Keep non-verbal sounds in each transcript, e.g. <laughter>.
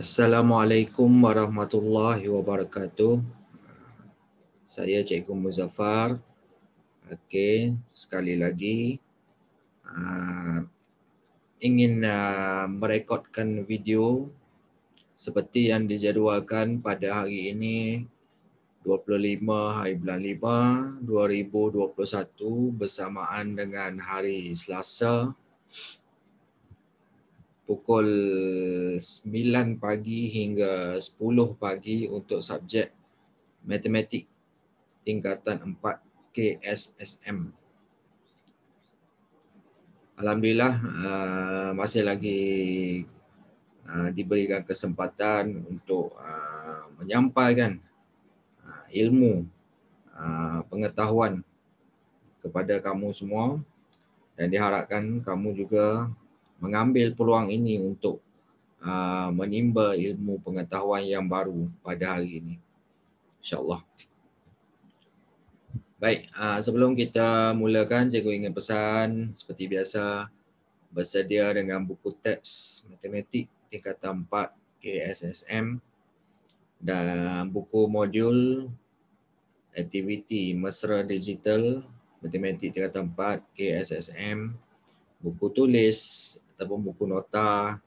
Assalamualaikum warahmatullahi wabarakatuh. Saya Cikgu Muzaffar. Okey, sekali lagi uh, ingin uh, merekodkan video seperti yang dijadualkan pada hari ini 25 hari bulan 5 2021 bersamaan dengan hari Selasa pukul 9 pagi hingga 10 pagi untuk subjek matematik tingkatan 4 KSSM. Alhamdulillah uh, masih lagi uh, diberikan kesempatan untuk uh, menyampaikan ilmu pengetahuan kepada kamu semua dan diharapkan kamu juga mengambil peluang ini untuk uh, menimba ilmu pengetahuan yang baru pada hari ini. InsyaAllah. Baik, uh, sebelum kita mulakan, cikgu ingin pesan seperti biasa bersedia dengan buku teks matematik tingkatan 4 KSSM dan buku modul aktiviti mesra digital matematik tingkatan 4 KSSM buku tulis ataupun buku nota,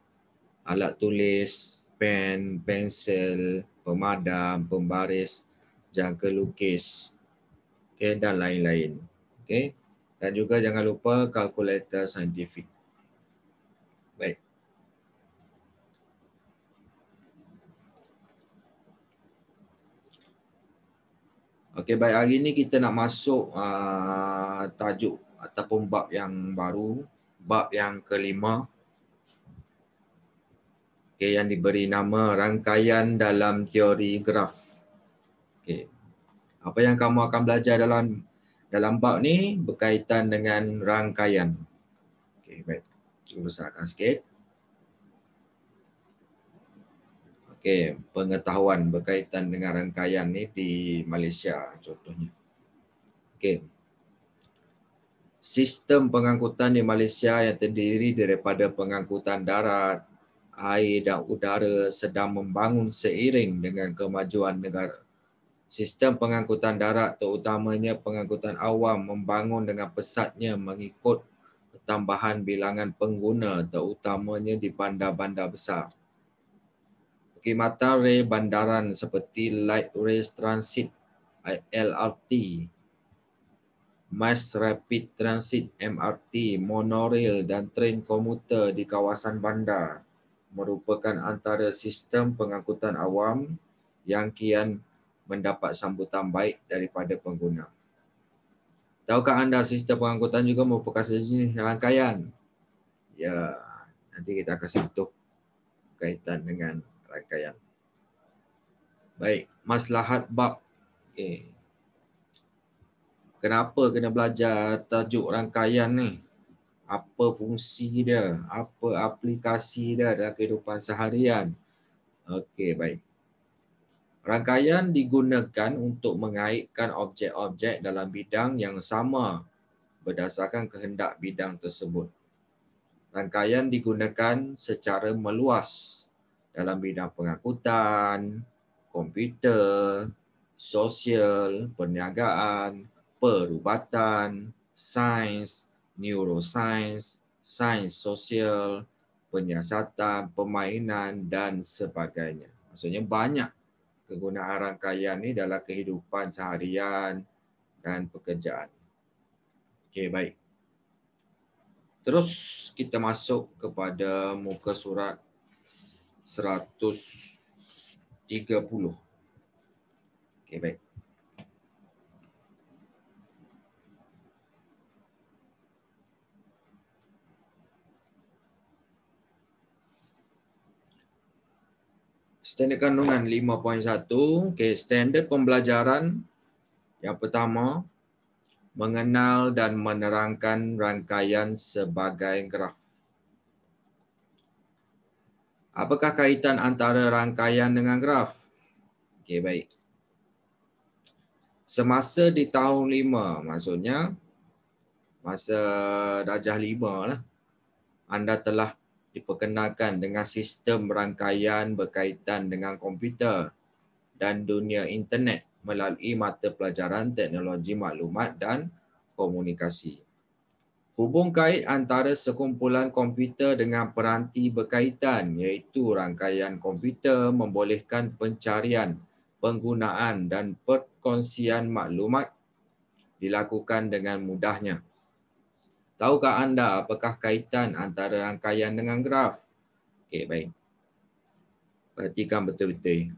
alat tulis, pen, pensel, pemadam, pembaris, jangka lukis okay, dan lain-lain. Okay. Dan juga jangan lupa kalkulator saintifik. Baik. Okey, baik. Hari ini kita nak masuk uh, tajuk ataupun bab yang baru bab yang kelima okay, yang diberi nama rangkaian dalam teori graf. Okay. Apa yang kamu akan belajar dalam dalam bab ni berkaitan dengan rangkaian. Okay, baik. Kita besarkan sikit. Okay, pengetahuan berkaitan dengan rangkaian ni di Malaysia contohnya. Okay, sistem pengangkutan di Malaysia yang terdiri daripada pengangkutan darat, air dan udara sedang membangun seiring dengan kemajuan negara. Sistem pengangkutan darat terutamanya pengangkutan awam membangun dengan pesatnya mengikut tambahan bilangan pengguna terutamanya di bandar-bandar besar. Perkhidmatan rail bandaran seperti light rail transit LRT Mass Rapid Transit MRT, monorail dan tren komuter di kawasan bandar merupakan antara sistem pengangkutan awam yang kian mendapat sambutan baik daripada pengguna. Tahukah anda sistem pengangkutan juga merupakan sejenis rangkaian? Ya, nanti kita akan sentuh kaitan dengan rangkaian. Baik, maslahat bab. Okay kenapa kena belajar tajuk rangkaian ni apa fungsi dia apa aplikasi dia dalam kehidupan seharian okey baik rangkaian digunakan untuk mengaitkan objek-objek dalam bidang yang sama berdasarkan kehendak bidang tersebut rangkaian digunakan secara meluas dalam bidang pengangkutan komputer sosial perniagaan perubatan, sains, neurosains, sains sosial, penyiasatan, pemainan dan sebagainya. Maksudnya banyak kegunaan rangkaian ini dalam kehidupan seharian dan pekerjaan. Okey, baik. Terus kita masuk kepada muka surat 130. Okey, baik. standard kandungan 5.1 okey standard pembelajaran yang pertama mengenal dan menerangkan rangkaian sebagai graf apakah kaitan antara rangkaian dengan graf okey baik semasa di tahun 5 maksudnya masa darjah 5 lah anda telah diperkenalkan dengan sistem rangkaian berkaitan dengan komputer dan dunia internet melalui mata pelajaran teknologi maklumat dan komunikasi. Hubung kait antara sekumpulan komputer dengan peranti berkaitan iaitu rangkaian komputer membolehkan pencarian, penggunaan dan perkongsian maklumat dilakukan dengan mudahnya. Tahukah anda apakah kaitan antara rangkaian dengan graf? Okey, baik. Perhatikan betul-betul.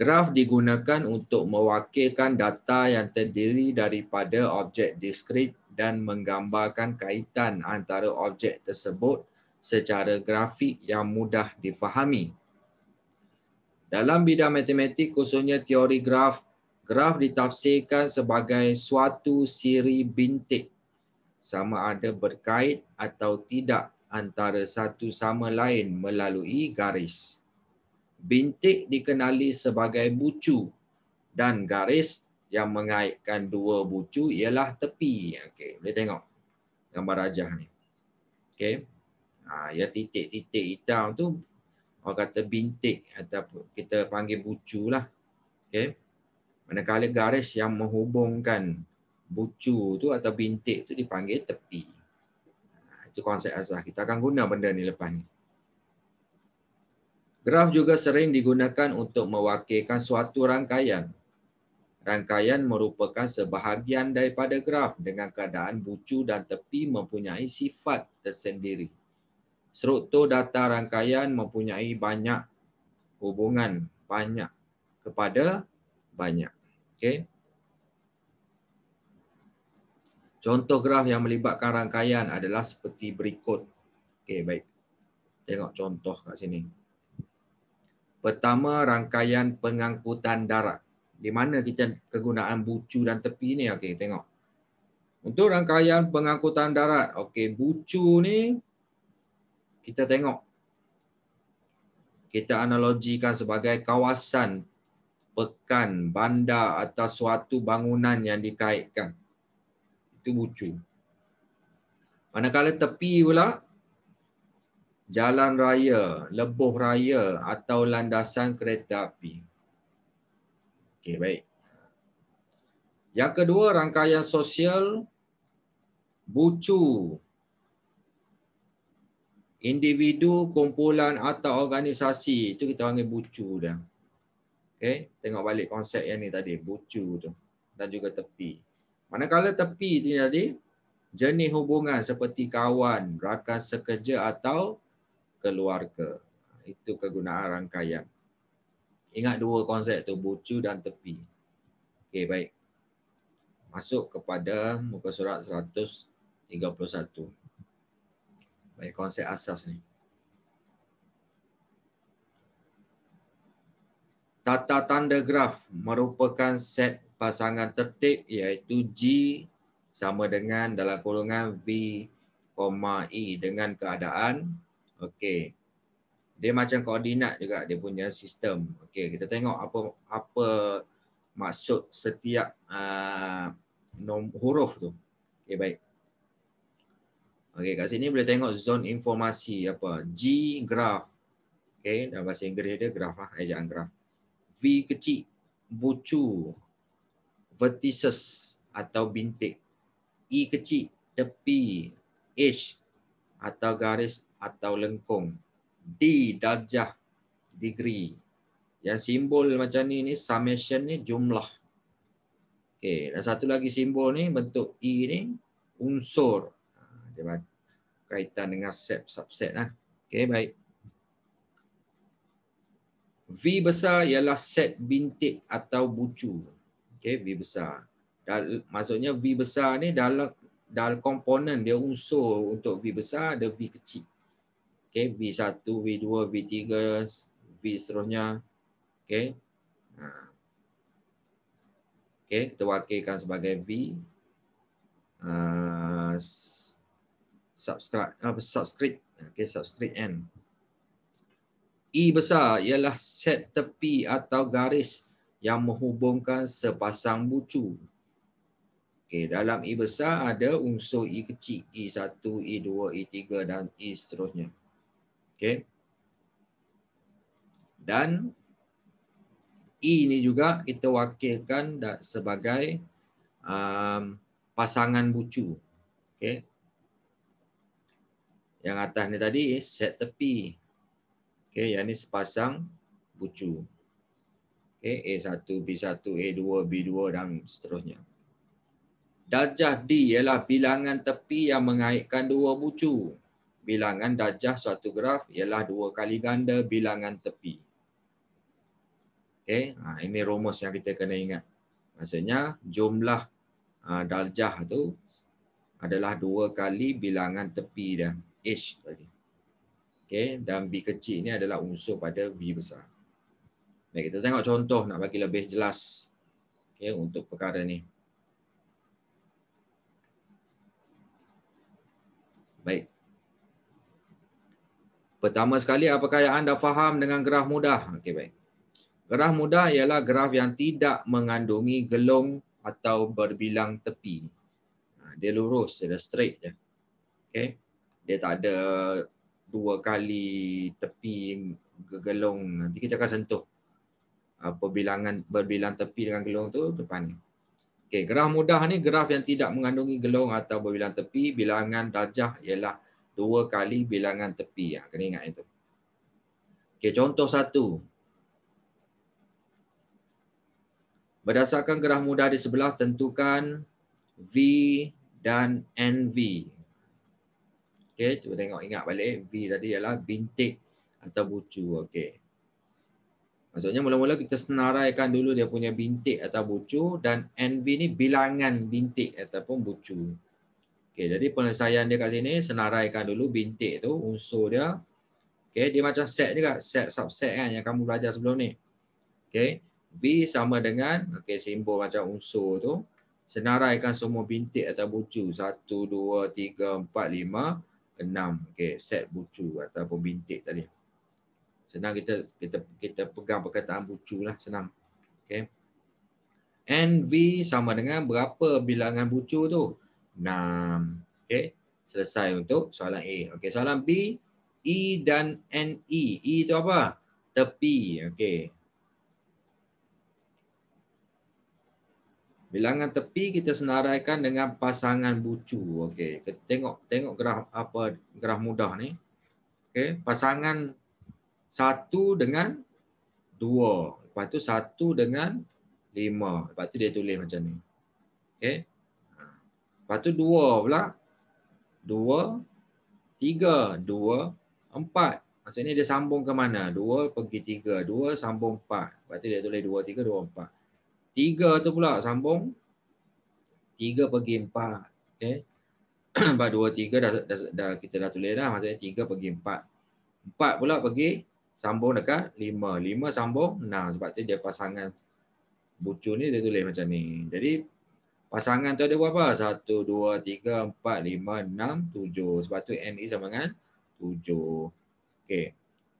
Graf digunakan untuk mewakilkan data yang terdiri daripada objek diskrit dan menggambarkan kaitan antara objek tersebut secara grafik yang mudah difahami. Dalam bidang matematik khususnya teori graf, graf ditafsirkan sebagai suatu siri bintik sama ada berkait atau tidak antara satu sama lain melalui garis. Bintik dikenali sebagai bucu dan garis yang mengaitkan dua bucu ialah tepi. Okey, boleh tengok gambar rajah ni. Okey. Ha, ya titik-titik hitam tu orang kata bintik atau kita panggil bucu lah. Okey. Manakala garis yang menghubungkan bucu tu atau bintik tu dipanggil tepi. Itu konsep asas. Kita akan guna benda ni lepas ni. Graf juga sering digunakan untuk mewakilkan suatu rangkaian. Rangkaian merupakan sebahagian daripada graf dengan keadaan bucu dan tepi mempunyai sifat tersendiri. Struktur data rangkaian mempunyai banyak hubungan banyak kepada banyak. Okay. Contoh graf yang melibatkan rangkaian adalah seperti berikut. Okey, baik. Tengok contoh kat sini. Pertama, rangkaian pengangkutan darat. Di mana kita kegunaan bucu dan tepi ni? Okey, tengok. Untuk rangkaian pengangkutan darat, okey, bucu ni kita tengok. Kita analogikan sebagai kawasan pekan, bandar atau suatu bangunan yang dikaitkan itu bucu. Manakala tepi pula jalan raya, lebuh raya atau landasan kereta api. Okey, baik. Yang kedua, rangkaian sosial bucu individu, kumpulan atau organisasi. Itu kita panggil bucu dah. Okay tengok balik konsep yang ni tadi, bucu tu dan juga tepi. Manakala tepi itu tadi, jenis hubungan seperti kawan, rakan sekerja atau keluarga. Itu kegunaan rangkaian. Ingat dua konsep tu bucu dan tepi. Okey, baik. Masuk kepada muka surat 131. Baik, konsep asas ni. Tata tanda graf merupakan set pasangan tertib iaitu G sama dengan dalam kurungan V, i e dengan keadaan okey. Dia macam koordinat juga dia punya sistem. Okey, kita tengok apa apa maksud setiap uh, nom, huruf tu. Okey, baik. Okey, kat sini boleh tengok zon informasi apa? G graph. Okey, dalam bahasa Inggeris dia graph lah, ejaan graph. V kecil bucu vertices atau bintik. E kecil, tepi, H atau garis atau lengkung. D darjah, degree. Yang simbol macam ni ni summation ni jumlah. Okay, dan satu lagi simbol ni bentuk E ni unsur. Ha, dia kaitan dengan set subset lah. Ha. Okay baik. V besar ialah set bintik atau bucu okey B besar Dal, maksudnya v besar ni dalam dalam komponen dia unsur untuk B besar ada B kecil okey B 1 B 2 B 3 B seterusnya okey ha okey kita wakilkan sebagai B uh, ha, subscript uh, subscript okey subscript n E besar ialah set tepi atau garis yang menghubungkan sepasang bucu. Okey, dalam i besar ada unsur i kecil, i1, i2, i3 dan i seterusnya. Okey. Dan i ini juga kita wakilkan sebagai um, pasangan bucu. Okey. Yang atas ni tadi set tepi. Okey, yang ni sepasang bucu okay, A1, B1, A2, B2 dan seterusnya. Darjah D ialah bilangan tepi yang mengaitkan dua bucu. Bilangan darjah suatu graf ialah dua kali ganda bilangan tepi. Okay. Ha, ini rumus yang kita kena ingat. Maksudnya jumlah ha, darjah tu adalah dua kali bilangan tepi dah. H tadi. Okay. Dan B kecil ni adalah unsur pada B besar. Baik, kita tengok contoh nak bagi lebih jelas okay, untuk perkara ni. Baik. Pertama sekali, apakah yang anda faham dengan graf mudah? Okay, baik. Graf mudah ialah graf yang tidak mengandungi gelung atau berbilang tepi. Ha, dia lurus, dia straight je. Okay, Dia tak ada dua kali tepi gelung. Nanti kita akan sentuh uh, perbilangan berbilang tepi dengan gelong tu depan ni. Okey, graf mudah ni graf yang tidak mengandungi gelong atau berbilang tepi, bilangan darjah ialah dua kali bilangan tepi ya. Kena ingat itu. Okey, contoh satu. Berdasarkan graf mudah di sebelah tentukan V dan NV. Okey, cuba tengok ingat balik V tadi ialah bintik atau bucu. Okey. Maksudnya mula-mula kita senaraikan dulu dia punya bintik atau bucu dan NB ni bilangan bintik ataupun bucu. Okay, jadi penyelesaian dia kat sini senaraikan dulu bintik tu unsur dia. Okay, dia macam set juga, set subset kan yang kamu belajar sebelum ni. Okay, B sama dengan okay simbol macam unsur tu senaraikan semua bintik atau bucu Satu, dua, tiga, empat, lima, enam. Okay, set bucu ataupun bintik tadi. Senang kita kita kita pegang perkataan bucu lah senang. Okay. NV sama dengan berapa bilangan bucu tu? 6. Okay. Selesai untuk soalan A. Okay. Soalan B. E dan N E E tu apa? Tepi. Okay. Bilangan tepi kita senaraikan dengan pasangan bucu. okay. tengok tengok graf apa graf mudah ni. okay? pasangan satu dengan dua. Lepas tu satu dengan lima. Lepas tu dia tulis macam ni. Okay. Lepas tu dua pula. Dua, tiga, dua, empat. Maksudnya dia sambung ke mana? Dua pergi tiga. Dua sambung empat. Lepas tu dia tulis dua, tiga, dua, empat. Tiga tu pula sambung. Tiga pergi empat. Okay. <clears throat> Lepas dua, tiga dah, dah, dah, kita dah tulis dah. Maksudnya tiga pergi empat. Empat pula pergi sambung dekat 5. 5 sambung 6. Sebab tu dia pasangan bucu ni dia tulis macam ni. Jadi pasangan tu ada berapa? 1, 2, 3, 4, 5, 6, 7. Sebab tu NE sama dengan 7. Okay.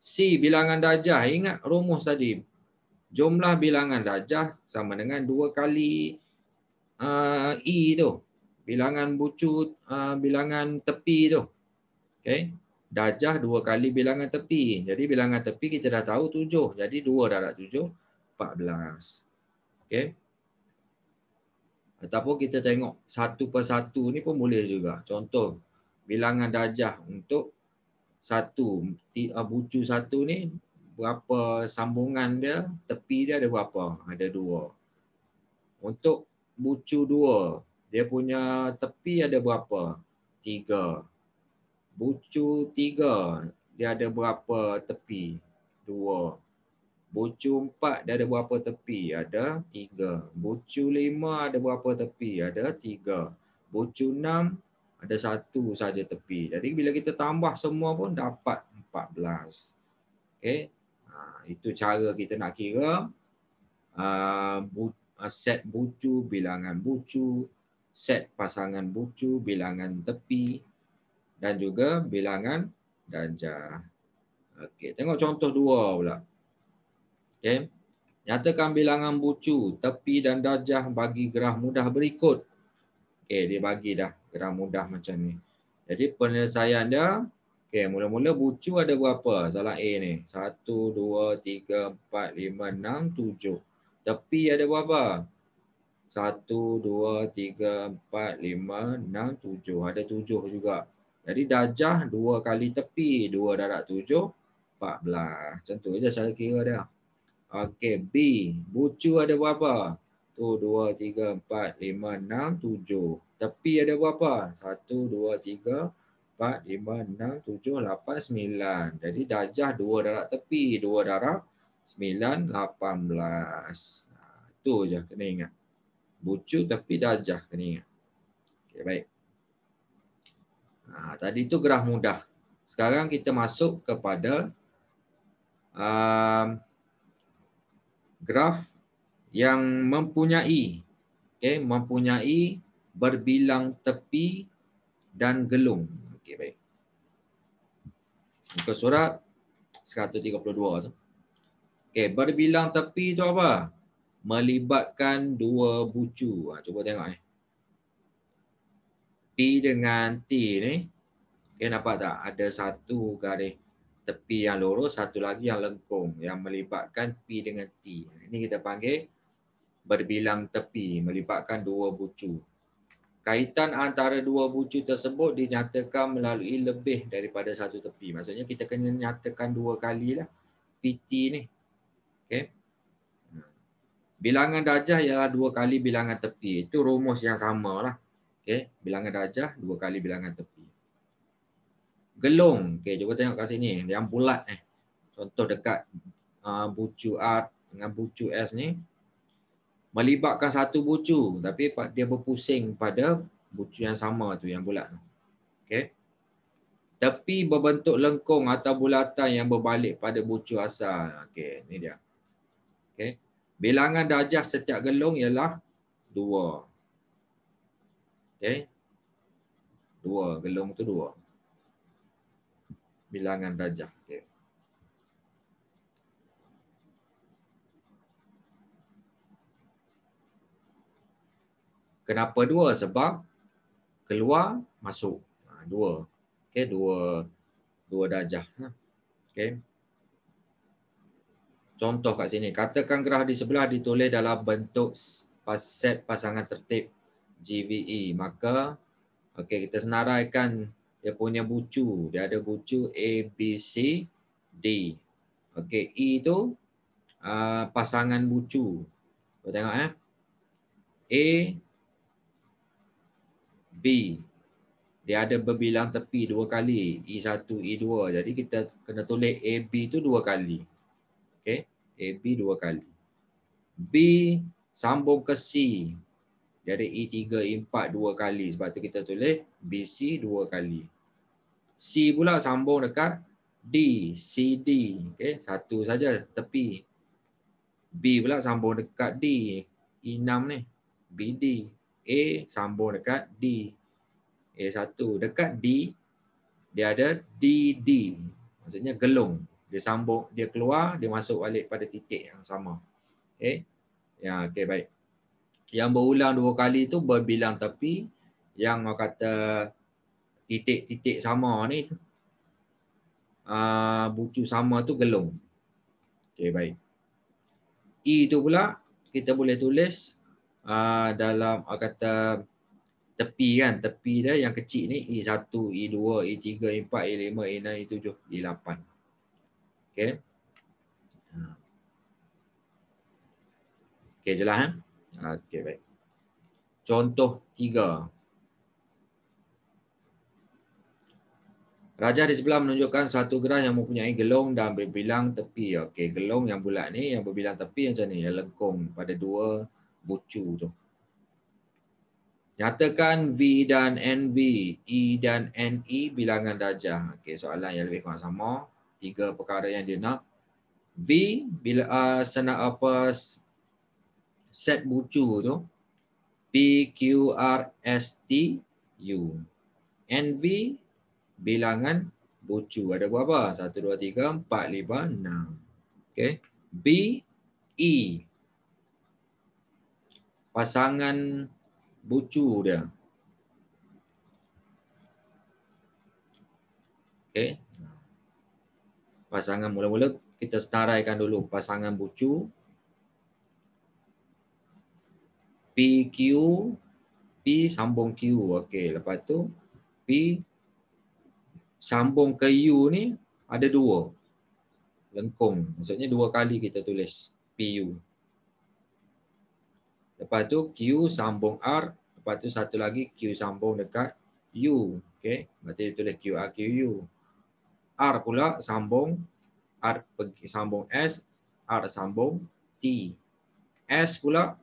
C bilangan darjah. Ingat rumus tadi. Jumlah bilangan darjah sama dengan 2 kali uh, E tu. Bilangan bucu, uh, bilangan tepi tu. Okay. Dajah dua kali bilangan tepi. Jadi bilangan tepi kita dah tahu tujuh. Jadi dua darat tujuh, empat belas. Okay. Ataupun kita tengok satu per satu ni pun boleh juga. Contoh, bilangan dajah untuk satu, ah, bucu satu ni berapa sambungan dia, tepi dia ada berapa? Ada dua. Untuk bucu dua, dia punya tepi ada berapa? Tiga. Tiga. Bucu tiga, dia ada berapa tepi? Dua. Bucu empat, dia ada berapa tepi? Ada tiga. Bucu lima, ada berapa tepi? Ada tiga. Bucu enam, ada satu saja tepi. Jadi bila kita tambah semua pun dapat empat belas. Okay. Ha, itu cara kita nak kira uh, ha, bu, uh, ha, set bucu, bilangan bucu, set pasangan bucu, bilangan tepi, dan juga bilangan darjah. Okey, tengok contoh dua pula. Okey. Nyatakan bilangan bucu, tepi dan darjah bagi gerah mudah berikut. Okey, dia bagi dah gerah mudah macam ni. Jadi penyelesaian dia, okey, mula-mula bucu ada berapa? Salah A ni. 1 2 3 4 5 6 7. Tepi ada berapa? 1 2 3 4 5 6 7. Ada 7 juga. Jadi darjah 2 kali tepi 2 darab 7 14. Contoh je cara kira dia. Okey B bucu ada berapa? Tu 2 3 4 5 6 7. Tepi ada berapa? 1 2 3 4 5 6 7 8 9. Jadi darjah 2 darab tepi 2 darab 9 18. Ha tu je kena ingat. Bucu tepi darjah kena ingat. Okey baik. Ha, tadi itu graf mudah. Sekarang kita masuk kepada um, graf yang mempunyai okay, mempunyai berbilang tepi dan gelung. Okay, baik. Muka surat 132 tu. Okay, berbilang tepi itu apa? Melibatkan dua bucu. Ha, cuba tengok ni. Eh dengan T ni Okay nampak tak ada satu garis tepi yang lurus Satu lagi yang lengkung yang melibatkan P dengan T Ini kita panggil berbilang tepi melibatkan dua bucu Kaitan antara dua bucu tersebut dinyatakan melalui lebih daripada satu tepi Maksudnya kita kena nyatakan dua kali lah PT ni Okay hmm. Bilangan darjah ialah dua kali bilangan tepi. Itu rumus yang sama lah okey bilangan darjah dua kali bilangan tepi gelung okay cuba tengok kat sini yang bulat eh contoh dekat uh, bucu A dengan bucu S ni melibatkan satu bucu tapi dia berpusing pada bucu yang sama tu yang bulat tu okey tepi berbentuk lengkung atau bulatan yang berbalik pada bucu asal okay ni dia okay bilangan darjah setiap gelung ialah dua Okay, Dua gelung tu dua. Bilangan dajah. Okay, Kenapa dua? Sebab keluar masuk. Ha, dua. Okay, dua dua darjah. Ha. Okay, Contoh kat sini, katakan gerah di sebelah ditulis dalam bentuk set pasangan tertib GVE maka okey kita senaraikan dia punya bucu dia ada bucu A B C D okey E tu uh, pasangan bucu kau tengok eh A B dia ada berbilang tepi dua kali E1 E2 jadi kita kena tulis AB tu dua kali okey AB dua kali B sambung ke C jadi E3, E4 dua kali. Sebab tu kita tulis BC dua kali. C pula sambung dekat D, CD. Okay. Satu saja tepi. B pula sambung dekat D. E6 ni. BD. A sambung dekat D. A1. Dekat D, dia ada D D, Maksudnya gelung. Dia sambung, dia keluar, dia masuk balik pada titik yang sama. Okay. Ya, okay, baik yang berulang dua kali tu berbilang tapi yang orang kata titik-titik sama ni tu uh, bucu sama tu gelung. Okey baik. E tu pula kita boleh tulis uh, dalam orang kata tepi kan tepi dia yang kecil ni E1, E2, E3, E4, E5, E6, E7, E8. Okey. Uh. Okey jelas kan? Eh? Okay baik. Contoh tiga. Rajah di sebelah menunjukkan satu gerah yang mempunyai gelong dan berbilang tepi. Okey, gelong yang bulat ni yang berbilang tepi macam ni. Yang lengkung pada dua bucu tu. Nyatakan V dan NV, E dan NE bilangan darjah. Okey, soalan yang lebih kurang sama. Tiga perkara yang dia nak. V bila uh, ah, sena apa set bucu tu P Q R S T U N B bilangan bucu ada berapa 1 2 3 4 5 6 okey B E pasangan bucu dia okey pasangan mula-mula kita setaraikan dulu pasangan bucu PQ P sambung Q okey lepas tu P sambung ke U ni ada dua lengkung maksudnya dua kali kita tulis PU lepas tu Q sambung R lepas tu satu lagi Q sambung dekat U okey berarti dia tulis QR QU R pula sambung R sambung S R sambung T S pula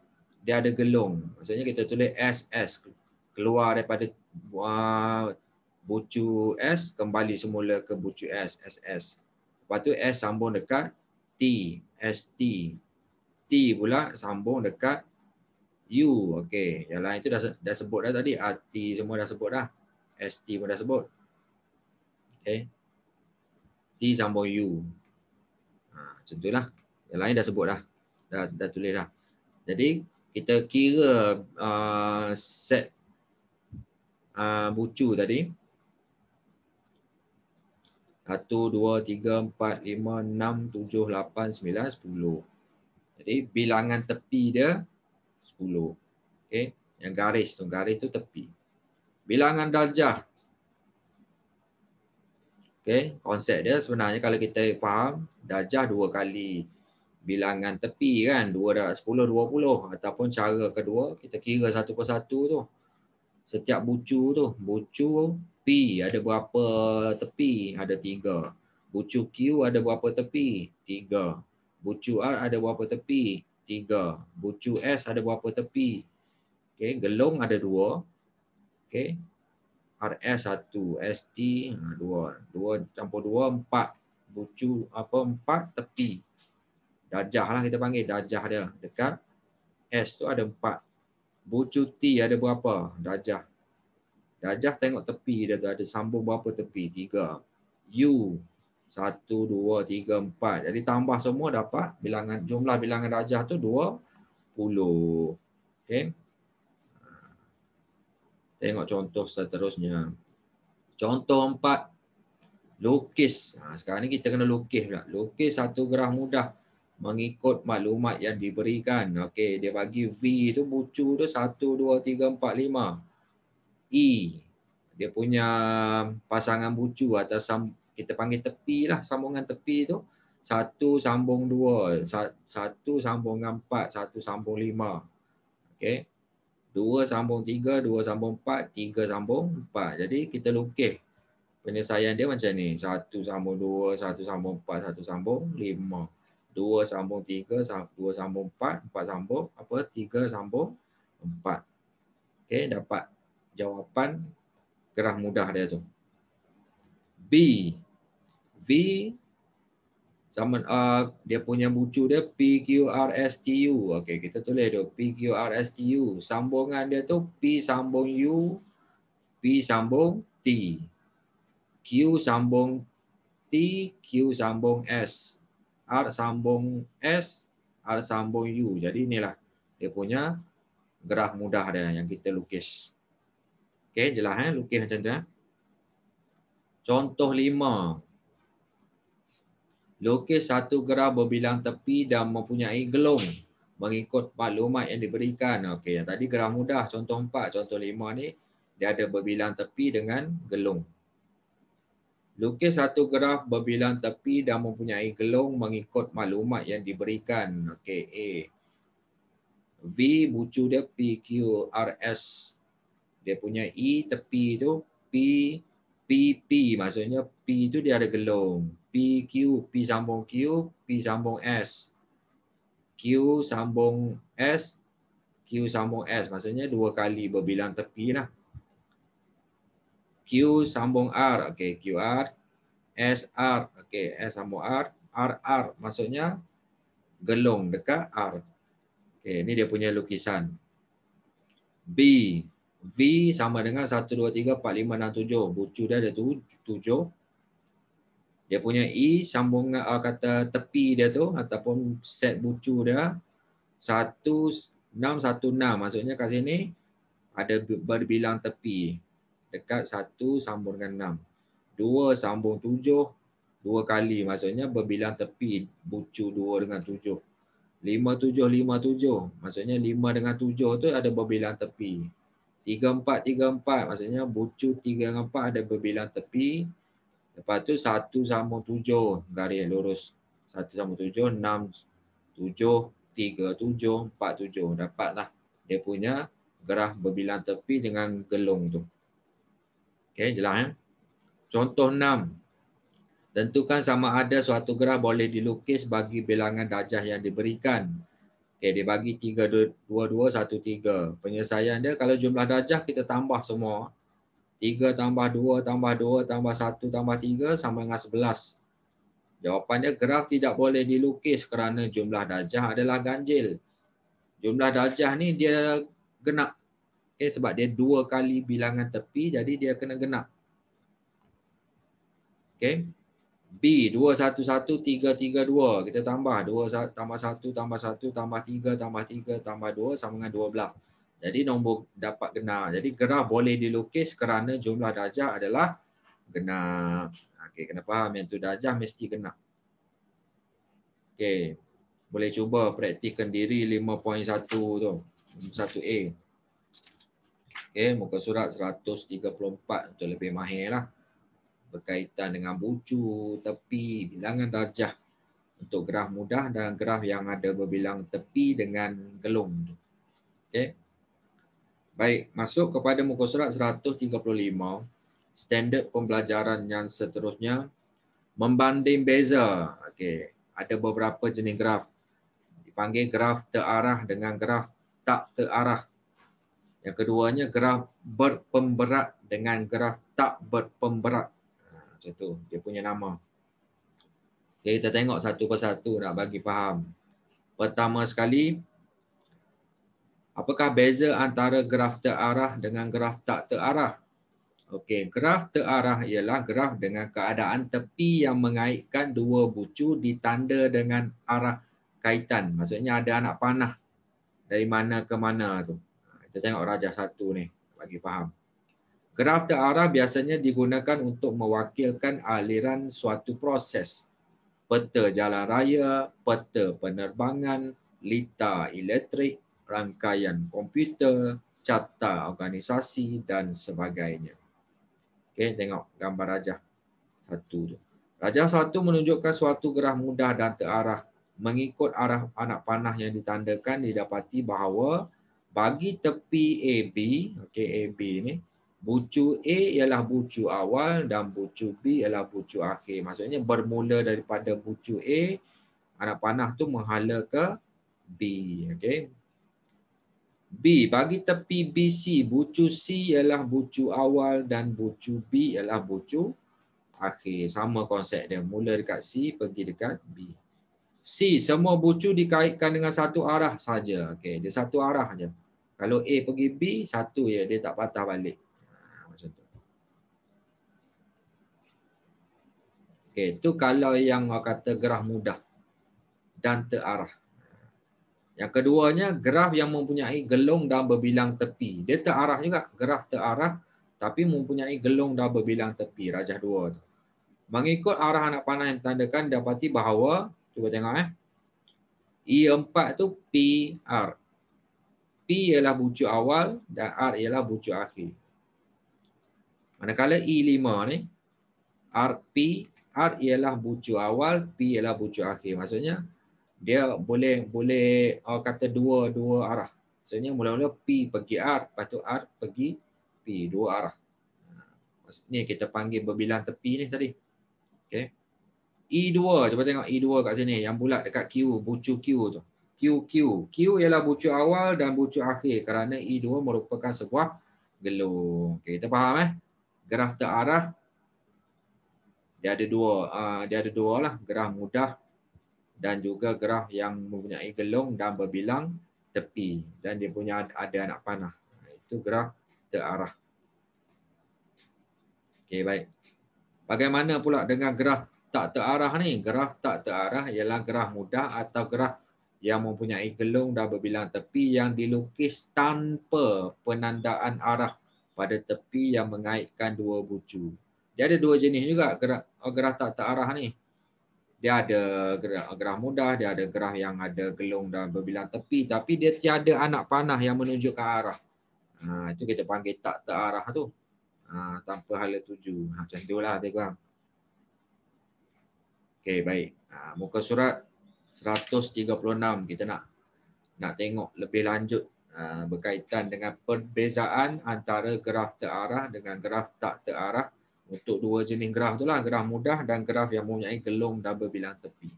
dia ada gelung. Maksudnya kita tulis SS keluar daripada uh, bucu S kembali semula ke bucu S SS. Lepas tu S sambung dekat T ST. T pula sambung dekat U. Okey, yang lain tu dah dah sebut dah tadi. Uh, semua dah sebut dah. ST pun dah sebut. Okey. T sambung U. Ha, ah, contohlah. Yang lain dah sebut dah. Dah dah tulis dah. Jadi kita kira uh, set uh, bucu tadi satu, dua, tiga, empat, lima, enam, tujuh, lapan, sembilan, sepuluh. jadi bilangan tepi dia sepuluh. Okay, yang garis tu garis tu tepi bilangan darjah Okay, konsep dia sebenarnya kalau kita faham darjah dua kali bilangan tepi kan 210 20 ataupun cara kedua kita kira satu satu tu setiap bucu tu bucu P ada berapa tepi ada tiga bucu Q ada berapa tepi tiga bucu R ada berapa tepi tiga bucu S ada berapa tepi okey gelung ada dua okey RS satu ST ha, dua dua campur dua empat bucu apa empat tepi Dajah lah kita panggil Dajah dia Dekat S tu ada empat Bucu T ada berapa Dajah Dajah tengok tepi dia tu Ada sambung berapa tepi Tiga U Satu, dua, tiga, empat Jadi tambah semua dapat bilangan Jumlah bilangan dajah tu Dua Puluh Okay Tengok contoh seterusnya Contoh empat Lukis ha, Sekarang ni kita kena lukis pula Lukis satu gerah mudah mengikut maklumat yang diberikan. Okey, dia bagi V tu bucu tu 1 2 3 4 5. E dia punya pasangan bucu atau kita panggil tepi lah sambungan tepi tu satu sambung dua, satu sambung empat, satu sambung lima. Okey. Dua sambung tiga, dua sambung empat, tiga sambung empat. Jadi kita lukis penyelesaian dia macam ni. Satu sambung dua, satu sambung empat, satu sambung lima. Dua sambung 3, dua sambung empat, empat sambung apa? Tiga sambung empat. Okay, dapat jawapan gerah mudah dia tu. B. B, sama uh, ah, dia punya bucu dia P Q R S T U. Okay, kita tulis dia P Q R S T U. Sambungan dia tu P sambung U, P sambung T. Q sambung T, Q sambung S. R sambung S, R sambung U. Jadi inilah dia punya gerah mudah dia yang kita lukis. Okey, jelas eh lukis macam tu eh. Contoh lima Lukis satu gerah berbilang tepi dan mempunyai gelung mengikut maklumat yang diberikan. Okey, yang tadi gerah mudah contoh empat contoh lima ni dia ada berbilang tepi dengan gelung. Lukis satu graf berbilang tepi dan mempunyai gelung mengikut maklumat yang diberikan. Okey, A. B, bucu dia P, Q, R, S. Dia punya E tepi tu P, P, P. Maksudnya P tu dia ada gelung. P, Q, P sambung Q, P sambung S. Q sambung S, Q sambung S. Maksudnya dua kali berbilang tepi lah. Q sambung R. okay, QR. S, R. Okey, S sambung R. R, R. Maksudnya gelung dekat R. okay, ini dia punya lukisan. B. B sama dengan 1, 2, 3, 4, 5, 6, 7. Bucu dia ada 7. Dia punya E sambung uh, kata tepi dia tu ataupun set bucu dia. 1, 6, 1, 6. Maksudnya kat sini ada berbilang tepi dekat 1 sambung dengan 6. 2 sambung 7 2 kali maksudnya berbilang tepi bucu 2 dengan 7. 5 7 57 maksudnya 5 dengan 7 tu ada berbilang tepi. 3 4 34 maksudnya bucu 3 dengan 4 ada berbilang tepi. Lepas tu 1 sambung 7 garis lurus. 1 sambung 7 6 7 3 7 4 7 dapatlah dia punya gerah berbilang tepi dengan gelung tu. Okey, jelas ya. Eh. Contoh 6. Tentukan sama ada suatu graf boleh dilukis bagi bilangan darjah yang diberikan. Okey, dia bagi 3 2 2 1 3. Penyelesaian dia kalau jumlah darjah kita tambah semua. 3 tambah 2 tambah 2 tambah 1 tambah 3 sama dengan 11. Jawapannya graf tidak boleh dilukis kerana jumlah darjah adalah ganjil. Jumlah darjah ni dia genap Okay, sebab dia dua kali bilangan tepi jadi dia kena genap. Okay. B 211332 kita tambah 2 tambah 1 tambah 1 tambah 3 tambah 3 tambah 2 sama dengan 12. Jadi nombor dapat genap. Jadi graf boleh dilukis kerana jumlah darjah adalah genap. Okey kena faham yang tu darjah mesti genap. Okey. Boleh cuba praktikkan diri 5.1 tu. 1A. Okay, muka surat 134 untuk lebih mahirlah. Berkaitan dengan bucu, tepi, bilangan darjah. Untuk graf mudah dan graf yang ada berbilang tepi dengan gelung. Okay. Baik, masuk kepada muka surat 135. Standard pembelajaran yang seterusnya. Membanding beza. Okay. Ada beberapa jenis graf. Dipanggil graf terarah dengan graf tak terarah. Yang keduanya graf berpemberat dengan graf tak berpemberat. Ha, macam tu dia punya nama. Okay, kita tengok satu persatu nak bagi faham. Pertama sekali, apakah beza antara graf terarah dengan graf tak terarah? Okey, graf terarah ialah graf dengan keadaan tepi yang mengaitkan dua bucu ditanda dengan arah kaitan. Maksudnya ada anak panah dari mana ke mana tu. Kita tengok Raja satu ni bagi faham. Graf terarah biasanya digunakan untuk mewakilkan aliran suatu proses. Peta jalan raya, peta penerbangan, lita elektrik, rangkaian komputer, carta organisasi dan sebagainya. Okey, tengok gambar Raja satu. tu. Raja satu menunjukkan suatu graf mudah dan terarah. Mengikut arah anak panah yang ditandakan didapati bahawa bagi tepi AB, okey AB ni, bucu A ialah bucu awal dan bucu B ialah bucu akhir. Maksudnya bermula daripada bucu A, anak panah tu menghala ke B, okey. B, bagi tepi BC, bucu C ialah bucu awal dan bucu B ialah bucu akhir. Sama konsep dia, mula dekat C pergi dekat B. C, semua bucu dikaitkan dengan satu arah saja. Okey, dia satu arah saja. Kalau A pergi B, satu ya Dia tak patah balik. Ha, macam tu. Okay, tu kalau yang orang kata gerah mudah dan terarah. Yang keduanya, graf yang mempunyai gelung dan berbilang tepi. Dia terarah juga. gerah terarah tapi mempunyai gelung dan berbilang tepi. Rajah dua tu. Mengikut arah anak panah yang ditandakan, dapati bahawa, cuba tengok eh. I4 tu P R. P ialah bucu awal dan R ialah bucu akhir. Manakala E5 ni R P R ialah bucu awal, P ialah bucu akhir. Maksudnya dia boleh boleh oh, kata dua-dua arah. Maksudnya mula-mula P pergi R, lepas tu R pergi P, dua arah. Maksudnya kita panggil berbilang tepi ni tadi. Okay, E2, cuba tengok E2 kat sini yang bulat dekat Q, bucu Q tu. QQ. Q ialah bucu awal dan bucu akhir kerana E2 merupakan sebuah gelung. Okay, kita faham eh? Graf terarah dia ada dua. Uh, dia ada dua lah. Graf mudah dan juga graf yang mempunyai gelung dan berbilang tepi. Dan dia punya ada anak panah. Itu graf terarah. Okay, baik. Bagaimana pula dengan graf tak terarah ni? Graf tak terarah ialah graf mudah atau graf yang mempunyai gelung dan berbilang tepi yang dilukis tanpa penandaan arah pada tepi yang mengaitkan dua bucu. Dia ada dua jenis juga gerah, oh, gerah tak terarah ni. Dia ada gerah, gerah mudah, dia ada gerah yang ada gelung dan berbilang tepi tapi dia tiada anak panah yang menunjukkan arah. Ha, itu kita panggil tak terarah tu. Ha, tanpa hala tuju. Ha, macam itulah lebih kurang. Okay, baik. Ha, muka surat 136 kita nak nak tengok lebih lanjut ha, berkaitan dengan perbezaan antara graf terarah dengan graf tak terarah untuk dua jenis graf lah graf mudah dan graf yang mempunyai gelung double bilang tepi.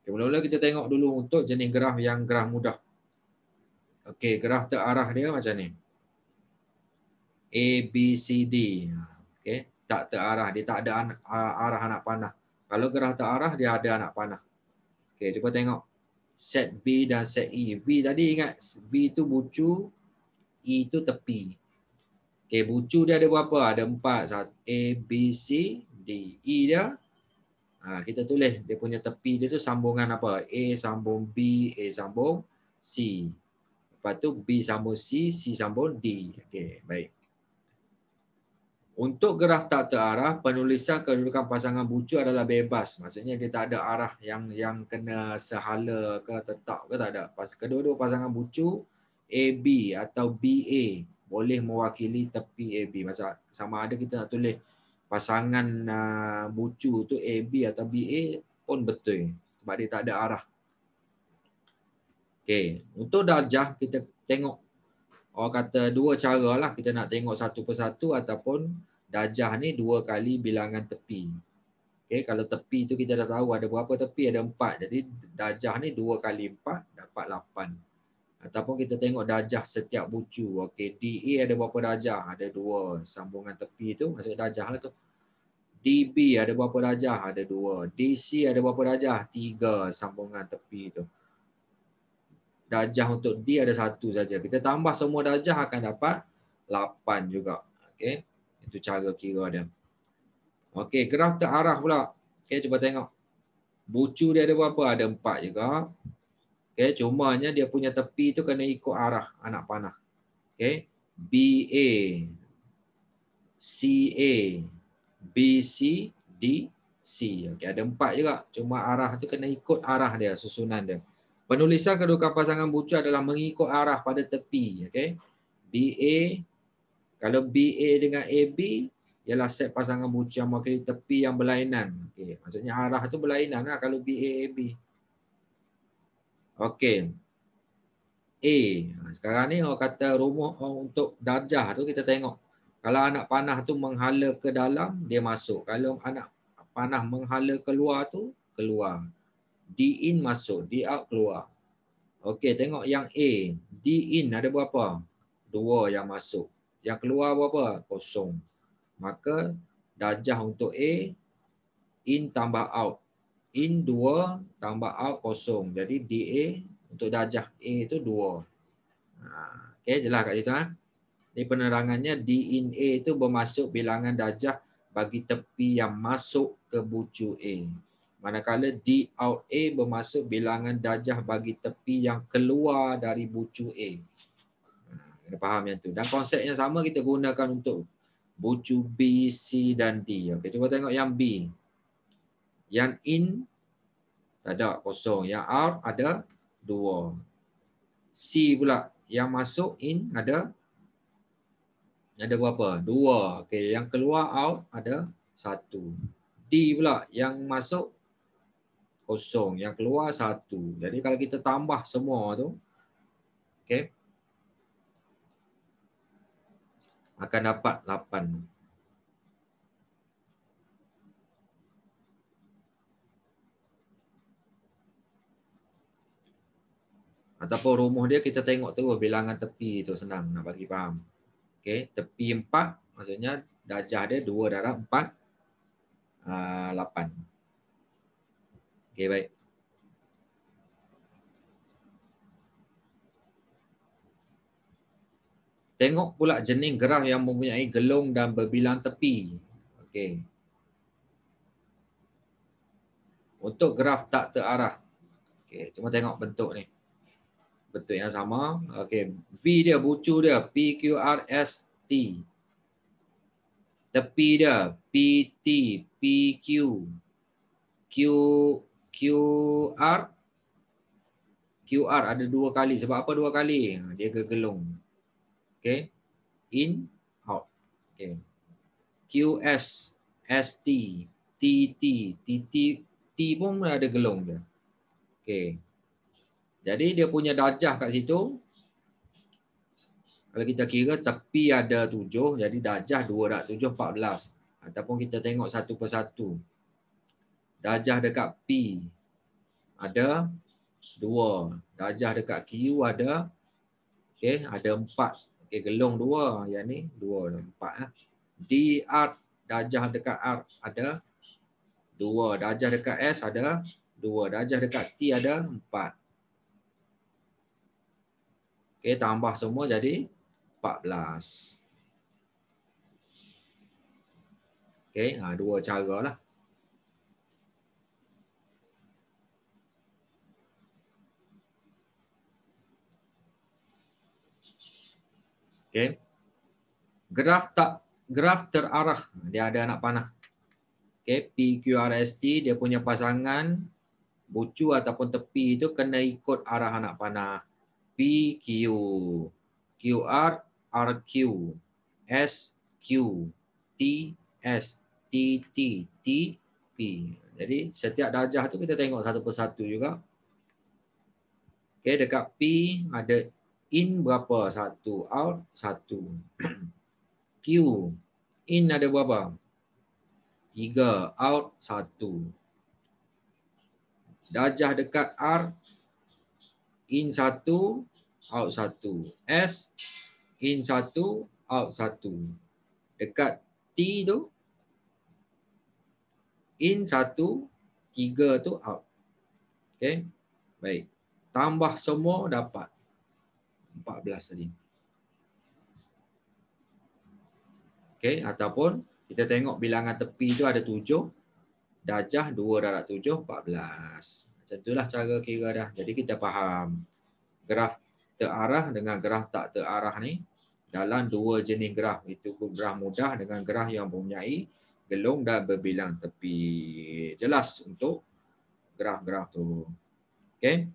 Okay, mula-mula kita tengok dulu untuk jenis graf yang graf mudah. Okey, graf terarah dia macam ni. A B C D. Ha, okey, tak terarah dia tak ada arah anak panah. Kalau graf terarah dia ada anak panah. Okey, cuba tengok set B dan set E. B tadi ingat B tu bucu, E tu tepi. Okey, bucu dia ada berapa? Ada empat. A, B, C, D. E dia ha, kita tulis dia punya tepi dia tu sambungan apa? A sambung B, A sambung C. Lepas tu B sambung C, C sambung D. Okey, baik. Untuk graf tak terarah, penulisan kedudukan pasangan bucu adalah bebas. Maksudnya dia tak ada arah yang yang kena sehala ke tetap ke tak ada. Pas kedua-dua pasangan bucu AB atau BA boleh mewakili tepi AB. Masa sama ada kita nak tulis pasangan uh, bucu tu AB atau BA pun betul sebab dia tak ada arah. Okey, untuk darjah kita tengok Orang kata dua cara lah kita nak tengok satu persatu ataupun Dajah ni dua kali bilangan tepi. Okay, kalau tepi tu kita dah tahu ada berapa tepi, ada empat. Jadi dajah ni dua kali empat, dapat lapan. Ataupun kita tengok dajah setiap bucu. Okay, DA e ada berapa dajah? Ada dua sambungan tepi tu, maksudnya dajah lah tu. DB ada berapa dajah? Ada dua. DC ada berapa dajah? Tiga sambungan tepi tu. Dajah untuk D ada satu saja. Kita tambah semua dajah akan dapat lapan juga. Okay. Itu cara kira dia. Okey, graf terarah pula. Okey, cuba tengok. Bucu dia ada berapa? Ada empat juga. Okey, cumanya dia punya tepi tu kena ikut arah anak panah. Okey, B C D C. Okey, ada empat juga. Cuma arah tu kena ikut arah dia, susunan dia. Penulisan kedua pasangan bucu adalah mengikut arah pada tepi. Okey, A kalau BA dengan AB ialah set pasangan bucin yang mewakili tepi yang berlainan. Okey, maksudnya arah tu berlainan lah kalau BA AB. Okey. A. Ha, sekarang ni orang kata rumah untuk darjah tu kita tengok. Kalau anak panah tu menghala ke dalam, dia masuk. Kalau anak panah menghala keluar tu, keluar. D in masuk, D out keluar. Okey, tengok yang A. D in ada berapa? Dua yang masuk yang keluar berapa? Kosong. Maka darjah untuk A in tambah out. In 2 tambah out kosong. Jadi DA untuk darjah A itu 2. Ha, okey jelas kat situ. Ha? Ini penerangannya D in A itu bermaksud bilangan darjah bagi tepi yang masuk ke bucu A. Manakala D out A bermaksud bilangan darjah bagi tepi yang keluar dari bucu A kena faham yang tu. Dan konsep yang sama kita gunakan untuk bucu B, C dan D. Okey, cuba tengok yang B. Yang in tak ada kosong. Yang out ada dua. C pula yang masuk in ada ada berapa? Dua. Okey, yang keluar out ada satu. D pula yang masuk kosong, yang keluar satu. Jadi kalau kita tambah semua tu Okay. akan dapat 8. Ataupun rumus dia kita tengok terus bilangan tepi tu senang nak bagi faham. Okey, tepi 4 maksudnya darjah dia 2 darab 4 8. Okey baik. Tengok pula jenis graf yang mempunyai gelung dan berbilang tepi. Okey. Untuk graf tak terarah. Okey, cuma tengok bentuk ni. Bentuk yang sama. Okey, V dia bucu dia P Q R S T. Tepi dia P T P Q Q Q R Q R ada dua kali. Sebab apa dua kali? Dia kegelung okay in out okay qs st tt tt t pun ada gelung dia okay jadi dia punya darjah kat situ kalau kita kira tepi ada tujuh. jadi darjah belas. ataupun kita tengok satu persatu darjah dekat p ada dua. darjah dekat q ada okay, ada empat okay, gelung dua yang ni dua empat eh. di art darjah dekat art ada dua darjah dekat s ada dua darjah dekat t ada empat okey tambah semua jadi 14 okey ha dua lah. Okay, Graf tak graf terarah. Dia ada anak panah. Okay, P Q R S T dia punya pasangan bucu ataupun tepi itu kena ikut arah anak panah. P Q Q Q R R S Q T S T T T P. Jadi setiap darjah tu kita tengok satu persatu juga. Okay, dekat P ada in berapa? Satu out, satu. <clears throat> Q, in ada berapa? Tiga, out, satu. Dajah dekat R, in satu, out satu. S, in satu, out satu. Dekat T tu, in satu, tiga tu out. Okay, baik. Tambah semua dapat. 14 tadi. Okey, ataupun kita tengok bilangan tepi tu ada 7. Dajah 2 darat 7, 14. Macam itulah cara kira dah. Jadi kita faham graf terarah dengan graf tak terarah ni dalam dua jenis graf. Itu graf mudah dengan graf yang mempunyai gelung dan berbilang tepi. Jelas untuk graf-graf tu. Okey.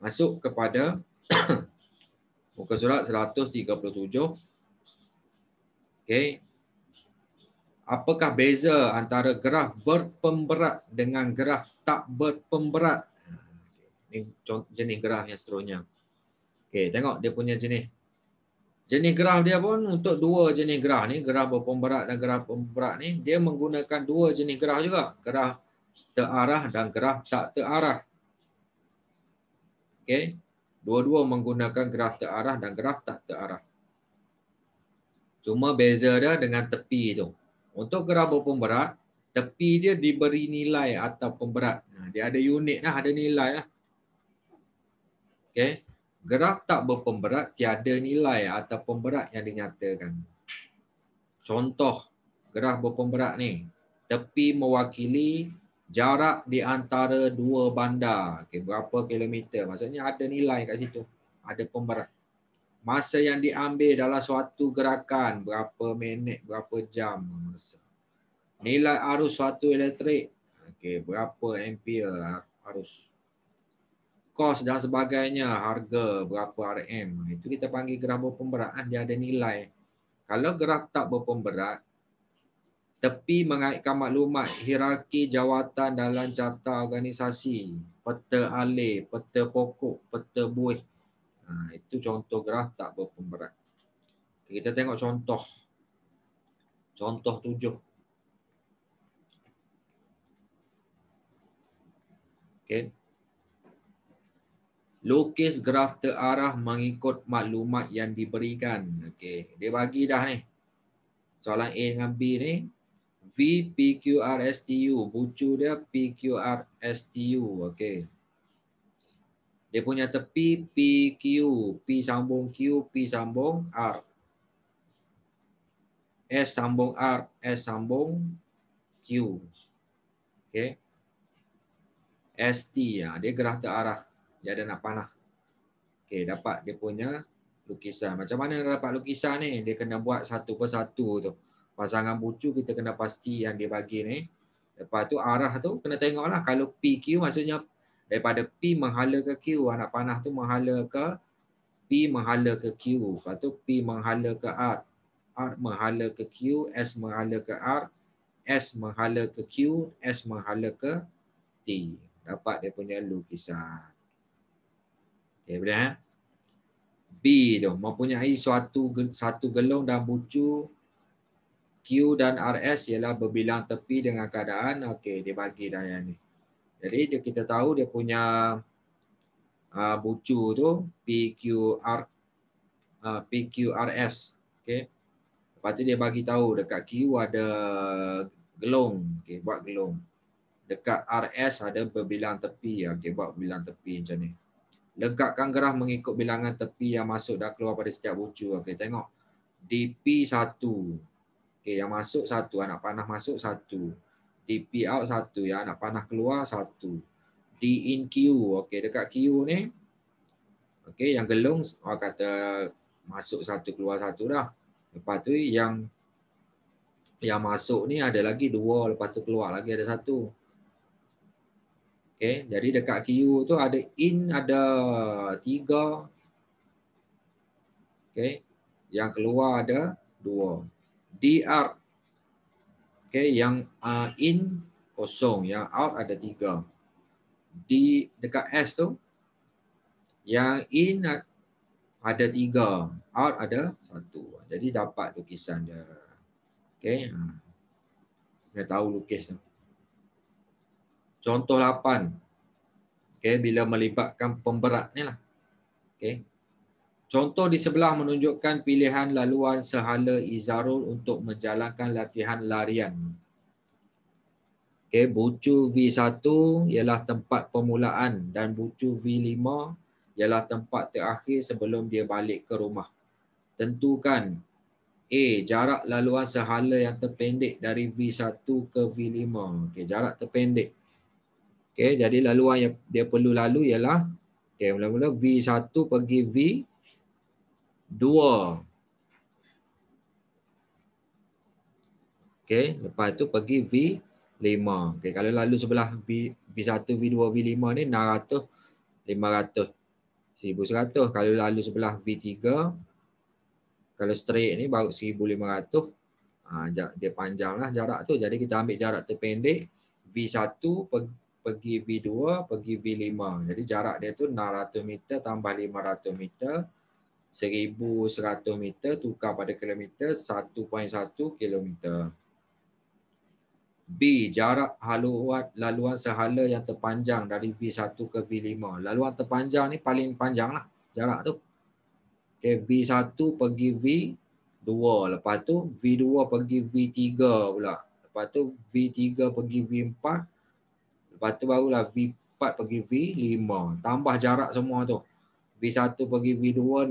Masuk kepada muka surat 137 okey apakah beza antara graf berpemberat dengan graf tak berpemberat ini jenis graf yang seterusnya okey tengok dia punya jenis jenis graf dia pun untuk dua jenis graf ni graf berpemberat dan graf pemberat ni dia menggunakan dua jenis graf juga graf terarah dan graf tak terarah okey Dua-dua menggunakan graf terarah dan graf tak terarah. Cuma beza dia dengan tepi tu. Untuk graf berpun tepi dia diberi nilai atau pemberat. Ha, dia ada unit lah, ada nilai lah. Okay. Graf tak berpun tiada nilai atau pemberat yang dinyatakan. Contoh graf berpun berat ni. Tepi mewakili jarak di antara dua bandar okay, berapa kilometer maksudnya ada nilai kat situ ada pemberat masa yang diambil dalam suatu gerakan berapa minit berapa jam masa nilai arus suatu elektrik okey berapa ampere arus kos dan sebagainya harga berapa rm itu kita panggil graf berpemberat. dia ada nilai kalau graf tak berpemberat tepi mengaitkan maklumat hierarki jawatan dalam carta organisasi peta alih, peta pokok, peta buih. Ha, itu contoh graf tak berpemberat. Kita tengok contoh. Contoh tujuh. Okay. Lokis graf terarah mengikut maklumat yang diberikan. Okay. Dia bagi dah ni. Soalan A dengan B ni. V P Q R S T U. Bucu dia P Q R S T U. Okey. Dia punya tepi P Q. P sambung Q, P sambung R. S sambung R, S sambung Q. Okey. T ya, dia gerak ke arah, Dia ada nak panah. Okey, dapat dia punya lukisan. Macam mana nak dapat lukisan ni? Dia kena buat satu persatu tu pasangan bucu kita kena pasti yang dia bagi ni lepas tu arah tu kena tengoklah kalau PQ maksudnya daripada P menghala ke Q anak panah tu menghala ke P menghala ke Q lepas tu P menghala ke R R menghala ke Q S menghala ke R S menghala ke Q S menghala ke T dapat dia punya lukisan okey boleh eh? B tu mempunyai suatu satu gelung dan bucu Q dan RS ialah berbilang tepi dengan keadaan okey dia bagi dah yang ni. Jadi dia kita tahu dia punya a uh, bucu tu PQR uh, ah, PQRS okey. Lepas tu dia bagi tahu dekat Q ada gelung okey buat gelung. Dekat RS ada berbilang tepi ya, okey buat bilang tepi macam ni. Lekatkan gerah mengikut bilangan tepi yang masuk dan keluar pada setiap bucu okey tengok DP1 Okey, yang masuk satu, anak panah masuk satu. DP out satu, ya anak panah keluar satu. D in Q, okey dekat Q ni. Okey, yang gelung orang kata masuk satu keluar satu dah. Lepas tu yang yang masuk ni ada lagi dua, lepas tu keluar lagi ada satu. Okey, jadi dekat Q tu ada in ada tiga. Okey, yang keluar ada dua dr okey yang uh, in kosong yang out ada tiga d dekat s tu yang in ada tiga out ada satu jadi dapat lukisan dia okey kita ha. tahu lukis tu contoh lapan, okey bila melibatkan pemberat ni lah okey Contoh di sebelah menunjukkan pilihan laluan sehala Izarul untuk menjalankan latihan larian. Okay, bucu V1 ialah tempat permulaan dan bucu V5 ialah tempat terakhir sebelum dia balik ke rumah. Tentukan A. Jarak laluan sehala yang terpendek dari V1 ke V5. Okay, jarak terpendek. Okay, jadi laluan yang dia perlu lalu ialah okay, mula-mula V1 pergi V dua. okay. lepas tu pergi V5. Okay, kalau lalu sebelah B, V1, V2, V5 ni 600, 500, 1100. Kalau lalu sebelah V3, kalau straight ni baru 1500. Ha, dia panjanglah jarak tu. Jadi kita ambil jarak terpendek. V1 pergi V2, pergi V5. Jadi jarak dia tu 600 meter tambah 500 meter. 1100 meter tukar pada kilometer 1.1 kilometer. B jarak haluan laluan sehala yang terpanjang dari B1 ke B5. Laluan terpanjang ni paling panjang lah jarak tu. Okay, B1 pergi B 2 Lepas tu V2 pergi V3 pula. Lepas tu V3 pergi V4. Lepas tu barulah V4 pergi V5. Tambah jarak semua tu. V1 pergi V2 600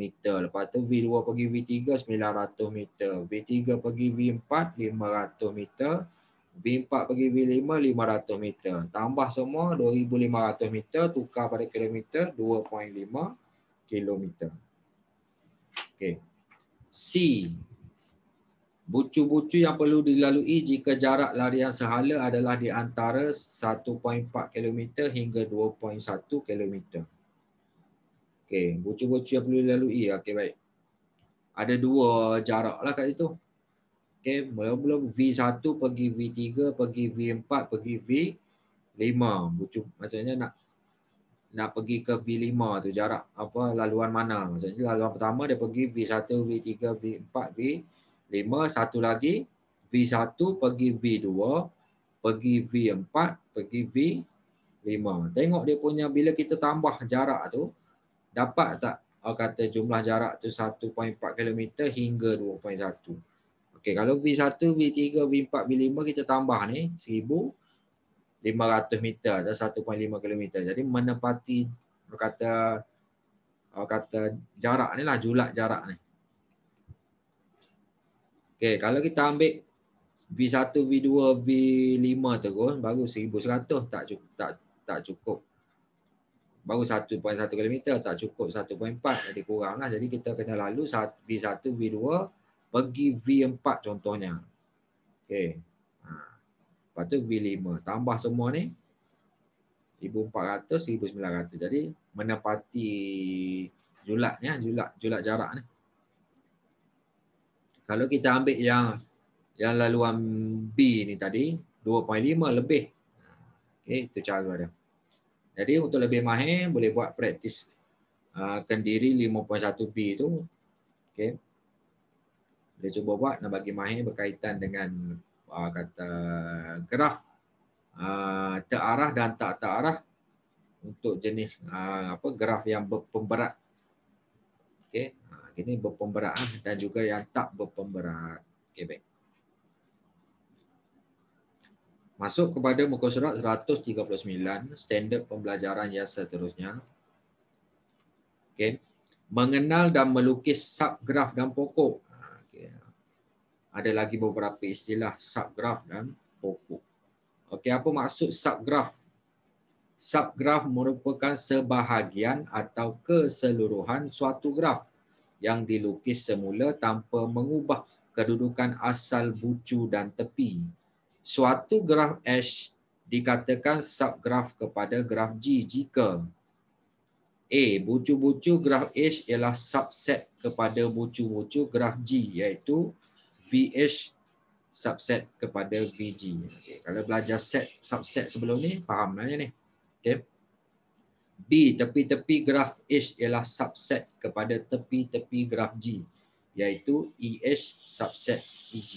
meter. Lepas tu V2 pergi V3 900 meter. V3 pergi V4 500 meter. V4 pergi V5 500 meter. Tambah semua 2500 meter tukar pada kilometer 2.5 kilometer. Okay. C Bucu-bucu yang perlu dilalui jika jarak larian sehala adalah di antara 1.4 km hingga 2.1 km. Okey, bucu-bucu yang perlu dilalui. Okey, baik. Ada dua jarak lah kat situ. Okey, mula-mula V1 pergi V3, pergi V4, pergi V5. Bucu, maksudnya nak nak pergi ke V5 tu jarak apa laluan mana maksudnya laluan pertama dia pergi V1 V3 V4 V 5, satu lagi V1 pergi V2 pergi V4 pergi V5. Tengok dia punya bila kita tambah jarak tu dapat tak oh, kata jumlah jarak tu 1.4 km hingga 2.1. Okey kalau V1, V3, V4, V5 kita tambah ni 1500 meter atau 1.5 km. Jadi menepati kata kata jarak ni lah julat jarak ni. Okay, kalau kita ambil V1, V2, V5 terus baru 1100 tak cukup tak tak cukup. Baru 1.1 km tak cukup 1.4 jadi kuranglah. Jadi kita kena lalu V1, V2 pergi V4 contohnya. Okay, Ha. Lepas tu V5 tambah semua ni 1400 1900. Jadi menepati julat ya, julat julat jarak ni kalau kita ambil yang yang laluan B ni tadi 2.5 lebih okay, itu cara dia jadi untuk lebih mahir boleh buat praktis uh, kendiri 5.1B tu okay. boleh cuba buat nak bagi mahir berkaitan dengan uh, kata graf uh, terarah dan tak terarah untuk jenis uh, apa graf yang berpemberat okay. Ini berpemberat ah, dan juga yang tak berpemberat. Okay, baik. Masuk kepada muka surat 139, standard pembelajaran yang seterusnya. Okay. Mengenal dan melukis subgraf dan pokok. Ha, okay. Ada lagi beberapa istilah subgraf dan pokok. Okay, apa maksud subgraf? Subgraf merupakan sebahagian atau keseluruhan suatu graf yang dilukis semula tanpa mengubah kedudukan asal bucu dan tepi. Suatu graf H dikatakan subgraf kepada graf G jika A. Bucu-bucu graf H ialah subset kepada bucu-bucu graf G iaitu VH subset kepada VG. Okay. Kalau belajar set subset sebelum ni, faham lah ni. Okay. B, tepi-tepi graf H ialah subset kepada tepi-tepi graf G iaitu e e EH subset EG.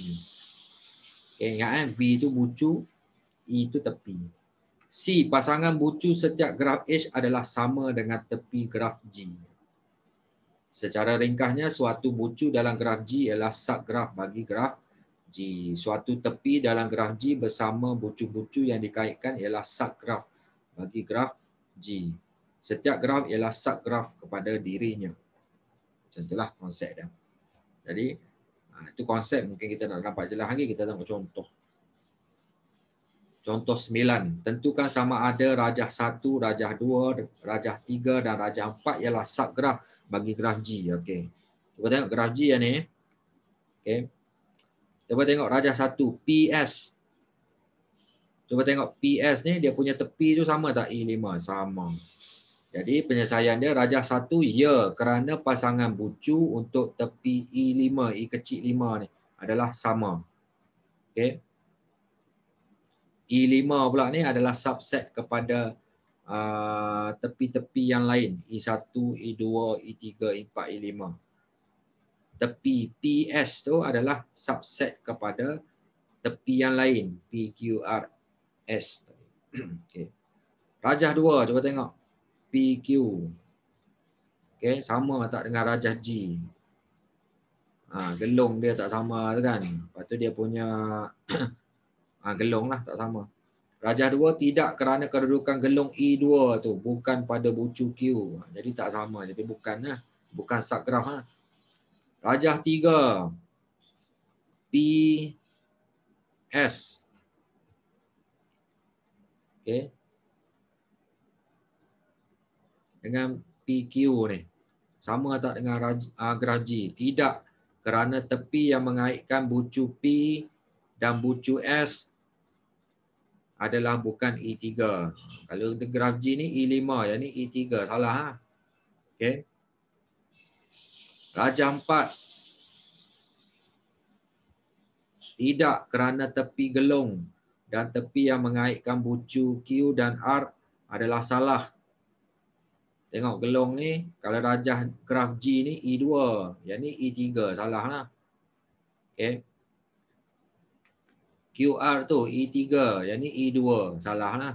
Okay, ingat kan B itu bucu, E itu tepi. C, pasangan bucu setiap graf H adalah sama dengan tepi graf G. Secara ringkasnya, suatu bucu dalam graf G ialah subgraf bagi graf G. Suatu tepi dalam graf G bersama bucu-bucu yang dikaitkan ialah subgraf bagi graf G. Setiap graf ialah subgraf kepada dirinya. Macam itulah konsep dia. Jadi, ha, itu konsep mungkin kita nak nampak jelas lagi, kita tengok contoh. Contoh 9. Tentukan sama ada rajah 1, rajah 2, rajah 3 dan rajah 4 ialah subgraf bagi graf G. Okay. Cuba tengok graf G ni. Okay. Cuba tengok rajah 1, PS. Cuba tengok PS ni, dia punya tepi tu sama tak? E5, sama. Sama. Jadi penyelesaian dia Raja satu ya kerana pasangan bucu untuk tepi E5, E kecil 5 ni adalah sama. Okay. E5 pula ni adalah subset kepada uh, tepi-tepi yang lain. E1, E2, E3, E4, E5. Tepi PS tu adalah subset kepada tepi yang lain. PQRS. <clears throat> okay. Rajah dua cuba tengok. PQ. okay, sama lah tak dengan rajah G. Ha, gelung dia tak sama lah tu kan. Lepas tu dia punya <clears throat> ha, gelung lah tak sama. Rajah 2 tidak kerana kedudukan gelung E2 tu. Bukan pada bucu Q. Ha, jadi tak sama. Jadi bukan lah. Bukan subgraph lah. Rajah 3. P. S. Okay dengan PQ ni. Sama tak dengan ah, graf G? Tidak. Kerana tepi yang mengaitkan bucu P dan bucu S adalah bukan E3. Kalau graf G ni E5, yang ni E3. Salah. Ha? Okay. Raja 4. Tidak kerana tepi gelung dan tepi yang mengaitkan bucu Q dan R adalah salah. Tengok gelong ni, kalau rajah graf G ni E2. Yang ni E3, salah lah. Okay. QR tu E3, yang ni E2, salah lah.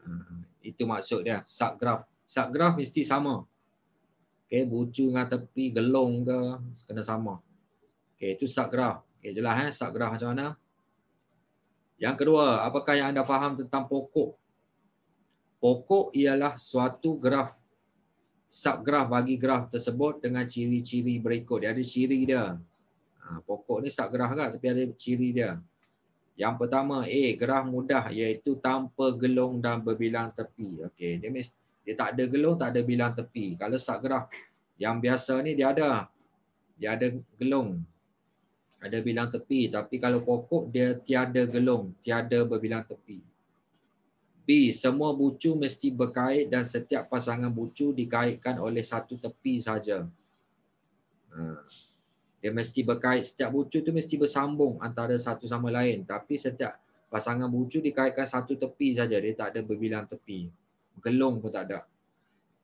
Ah, itu maksud dia, subgraf. Subgraf mesti sama. Okay, bucu dengan tepi, gelong ke, kena sama. Okay, itu subgraf. Okay, jelas eh, subgraf macam mana. Yang kedua, apakah yang anda faham tentang pokok? Pokok ialah suatu graf subgraf bagi graf tersebut dengan ciri-ciri berikut. Dia ada ciri dia. Ha, pokok ni subgraf kan tapi ada ciri dia. Yang pertama A graf mudah iaitu tanpa gelung dan berbilang tepi. Okey, dia mesti dia tak ada gelung, tak ada bilang tepi. Kalau subgraf yang biasa ni dia ada. Dia ada gelung. Ada bilang tepi tapi kalau pokok dia tiada gelung, tiada berbilang tepi tepi. Semua bucu mesti berkait dan setiap pasangan bucu dikaitkan oleh satu tepi saja. Ha. Dia mesti berkait setiap bucu tu mesti bersambung antara satu sama lain. Tapi setiap pasangan bucu dikaitkan satu tepi saja. Dia tak ada berbilang tepi. Gelung pun tak ada.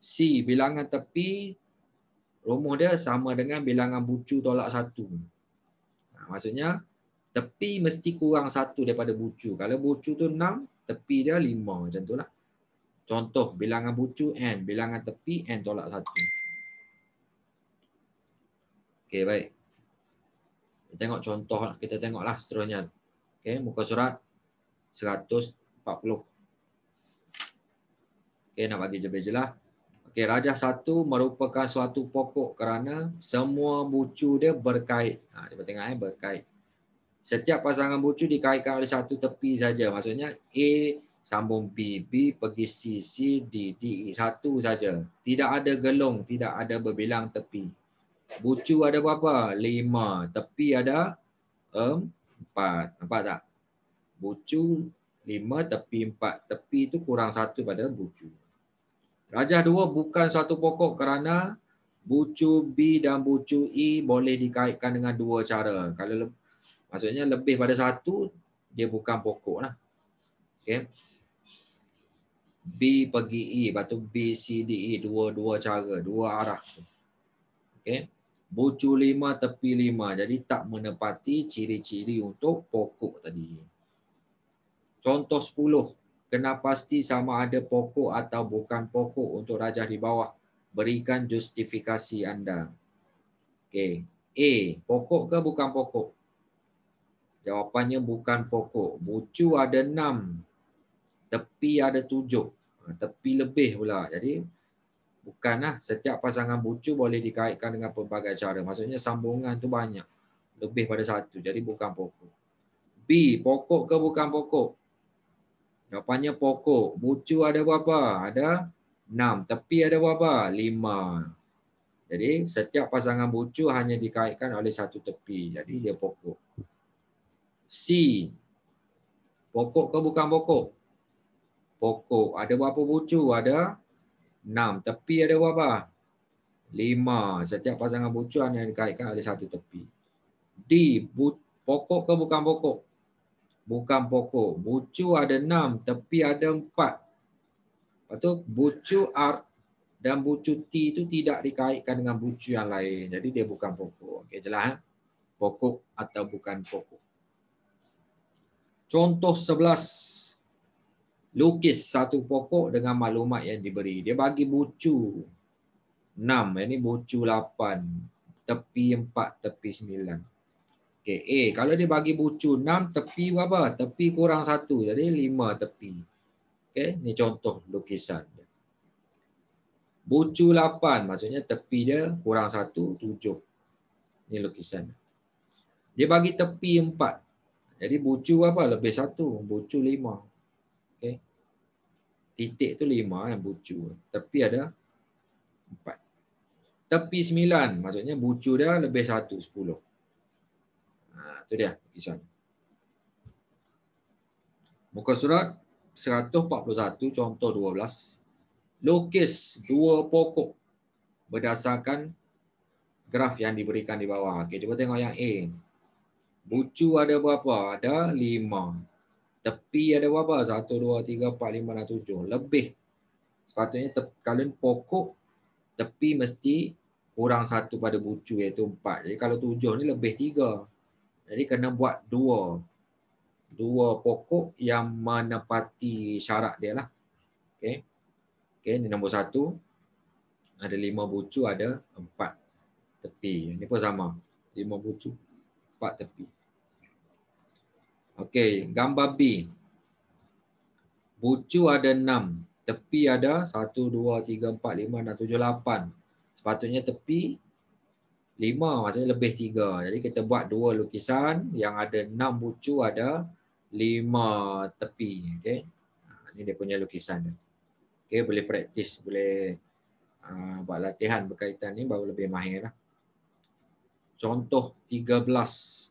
C. Bilangan tepi rumah dia sama dengan bilangan bucu tolak satu. Ha, maksudnya tepi mesti kurang satu daripada bucu. Kalau bucu tu enam, tepi dia 5 macam tu lah. Contoh bilangan bucu N, bilangan tepi N tolak 1. Okey baik. Kita tengok contoh lah. Kita tengoklah lah seterusnya. Okey muka surat 140. Okey nak bagi jelas jelah. Okey rajah 1 merupakan suatu pokok kerana semua bucu dia berkait. Ha, cuba tengok eh berkait setiap pasangan bucu dikaitkan oleh satu tepi saja. Maksudnya A sambung B, B pergi C, C, D, D, e. satu saja. Tidak ada gelung, tidak ada berbilang tepi. Bucu ada berapa? Lima. Tepi ada empat. Nampak tak? Bucu lima, tepi empat. Tepi itu kurang satu pada bucu. Rajah dua bukan satu pokok kerana bucu B dan bucu E boleh dikaitkan dengan dua cara. Kalau Maksudnya lebih pada satu dia bukan pokok lah. Okay. B pergi E, lepas B, C, D, E. Dua-dua cara, dua arah. Okay. Bucu lima, tepi lima. Jadi tak menepati ciri-ciri untuk pokok tadi. Contoh sepuluh. Kena pasti sama ada pokok atau bukan pokok untuk raja di bawah. Berikan justifikasi anda. Okay. A, pokok ke bukan pokok? Jawapannya bukan pokok. Bucu ada enam. Tepi ada tujuh. Ha, tepi lebih pula. Jadi bukanlah setiap pasangan bucu boleh dikaitkan dengan pelbagai cara. Maksudnya sambungan tu banyak. Lebih pada satu. Jadi bukan pokok. B. Pokok ke bukan pokok? Jawapannya pokok. Bucu ada berapa? Ada enam. Tepi ada berapa? Lima. Jadi setiap pasangan bucu hanya dikaitkan oleh satu tepi. Jadi dia pokok. C. Pokok ke bukan pokok? Pokok. Ada berapa bucu? Ada 6. Tepi ada berapa? 5. Setiap pasangan bucu hanya dikaitkan ada satu tepi. D. Bu pokok ke bukan pokok? Bukan pokok. Bucu ada 6. Tepi ada 4. Lepas tu, bucu R dan bucu T itu tidak dikaitkan dengan bucu yang lain. Jadi dia bukan pokok. Okey jelas. Ha? Pokok atau bukan pokok contoh 11 lukis satu pokok dengan maklumat yang diberi. Dia bagi bucu 6, ini eh, bucu 8, tepi 4, tepi 9. Okay, A, kalau dia bagi bucu 6, tepi berapa? Tepi kurang 1, jadi 5 tepi. Okay, ini contoh lukisan. Bucu 8, maksudnya tepi dia kurang 1, 7. Ini lukisan. Dia bagi tepi jadi bucu apa? Lebih satu. Bucu lima. Okay. Titik tu lima kan bucu. Tapi ada empat. Tepi sembilan. Maksudnya bucu dia lebih satu. Sepuluh. Itu ha, tu dia. Isan. Muka surat seratus empat puluh satu contoh dua belas. Lukis dua pokok berdasarkan graf yang diberikan di bawah. Okay, cuba tengok yang A. Bucu ada berapa? Ada lima. Tepi ada berapa? Satu, dua, tiga, empat, lima, enam, tujuh. Lebih. Sepatutnya kalau pokok, tepi mesti kurang satu pada bucu iaitu empat. Jadi kalau tujuh ni lebih tiga. Jadi kena buat dua. Dua pokok yang menepati syarat dia lah. Okay. Okay, ini nombor satu. Ada lima bucu, ada empat tepi. Ini pun sama. Lima bucu, empat tepi. Okey, gambar B. Bucu ada 6, tepi ada 1 2 3 4 5 6 7 8. Sepatutnya tepi 5, maksudnya lebih 3. Jadi kita buat dua lukisan yang ada 6 bucu ada 5 tepi, okey. Ini ha, dia punya lukisan dia. Okey, boleh praktis, boleh uh, buat latihan berkaitan ni baru lebih mahir lah. Contoh 13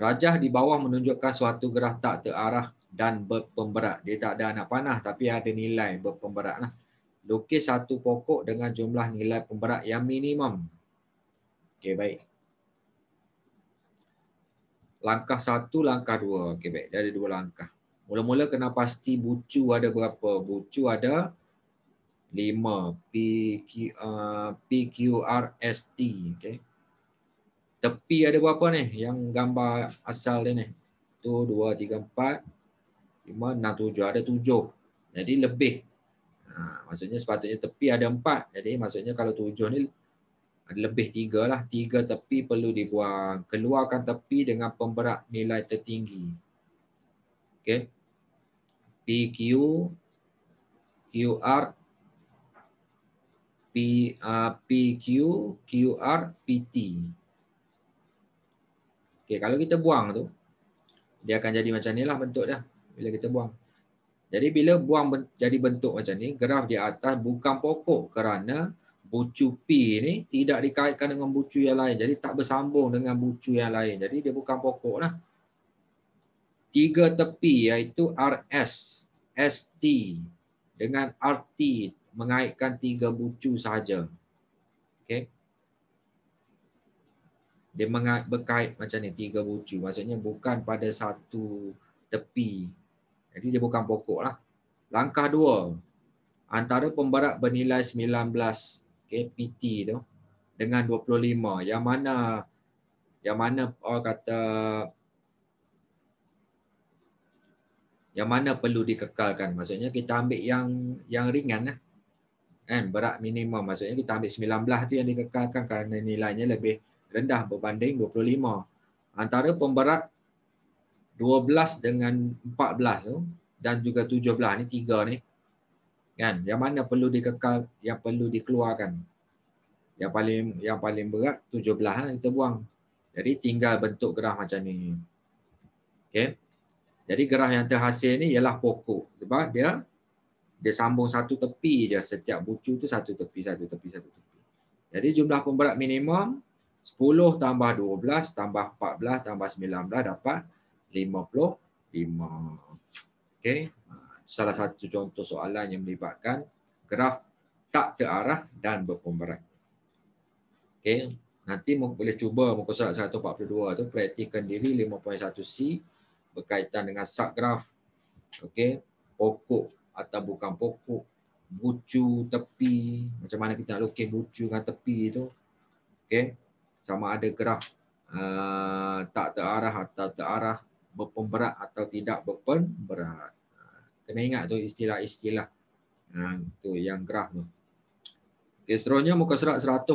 Rajah di bawah menunjukkan suatu gerah tak terarah dan berpemberat. Dia tak ada anak panah tapi ada nilai berpemberat. Lah. Lukis satu pokok dengan jumlah nilai pemberat yang minimum. Okey, baik. Langkah satu, langkah dua. Okey, baik. Dia ada dua langkah. Mula-mula kena pasti bucu ada berapa. Bucu ada lima. P, Q, uh, P, Q, R, S, T. Okey. Tepi ada berapa ni? Yang gambar asal dia ni. Tu 2, 3, 4, 5, 6, 7. Ada 7. Jadi lebih. Ha, maksudnya sepatutnya tepi ada 4. Jadi maksudnya kalau 7 ni ada lebih 3 lah. 3 tepi perlu dibuang. Keluarkan tepi dengan pemberat nilai tertinggi. Okay. PQ, QR, P, uh, PQ, QR, PT. Okey, kalau kita buang tu dia akan jadi macam nilah bentuk dia bila kita buang. Jadi bila buang ben jadi bentuk macam ni, graf di atas bukan pokok kerana bucu P ni tidak dikaitkan dengan bucu yang lain. Jadi tak bersambung dengan bucu yang lain. Jadi dia bukan pokok lah. Tiga tepi iaitu RS, ST dengan RT mengaitkan tiga bucu sahaja. dia mengait berkait macam ni tiga bucu maksudnya bukan pada satu tepi jadi dia bukan pokok lah langkah dua antara pembarat bernilai 19 KPT tu dengan 25 yang mana yang mana orang kata yang mana perlu dikekalkan maksudnya kita ambil yang yang ringan lah kan berat minimum maksudnya kita ambil 19 tu yang dikekalkan kerana nilainya lebih rendah berbanding 25. Antara pemberat 12 dengan 14 tu dan juga 17 ni tiga ni kan yang mana perlu dikekal yang perlu dikeluarkan yang paling yang paling berat 17 lah ha, kita buang jadi tinggal bentuk gerah macam ni okey jadi gerah yang terhasil ni ialah pokok sebab dia dia sambung satu tepi je setiap bucu tu satu tepi satu tepi satu tepi jadi jumlah pemberat minimum 10 tambah 12 tambah 14 tambah 19 dapat 55. Okey. Salah satu contoh soalan yang melibatkan graf tak terarah dan berpemberat. Okey. Nanti boleh cuba muka surat 142 tu praktikkan diri 5.1C berkaitan dengan subgraf. Okey. Pokok atau bukan pokok. Bucu, tepi. Macam mana kita nak lukis bucu dengan tepi tu. Okey sama ada graf uh, tak terarah atau terarah berpemberat atau tidak berpemberat. Uh, kena ingat tu istilah-istilah uh, tu yang graf tu. Okay, seterusnya muka surat 143.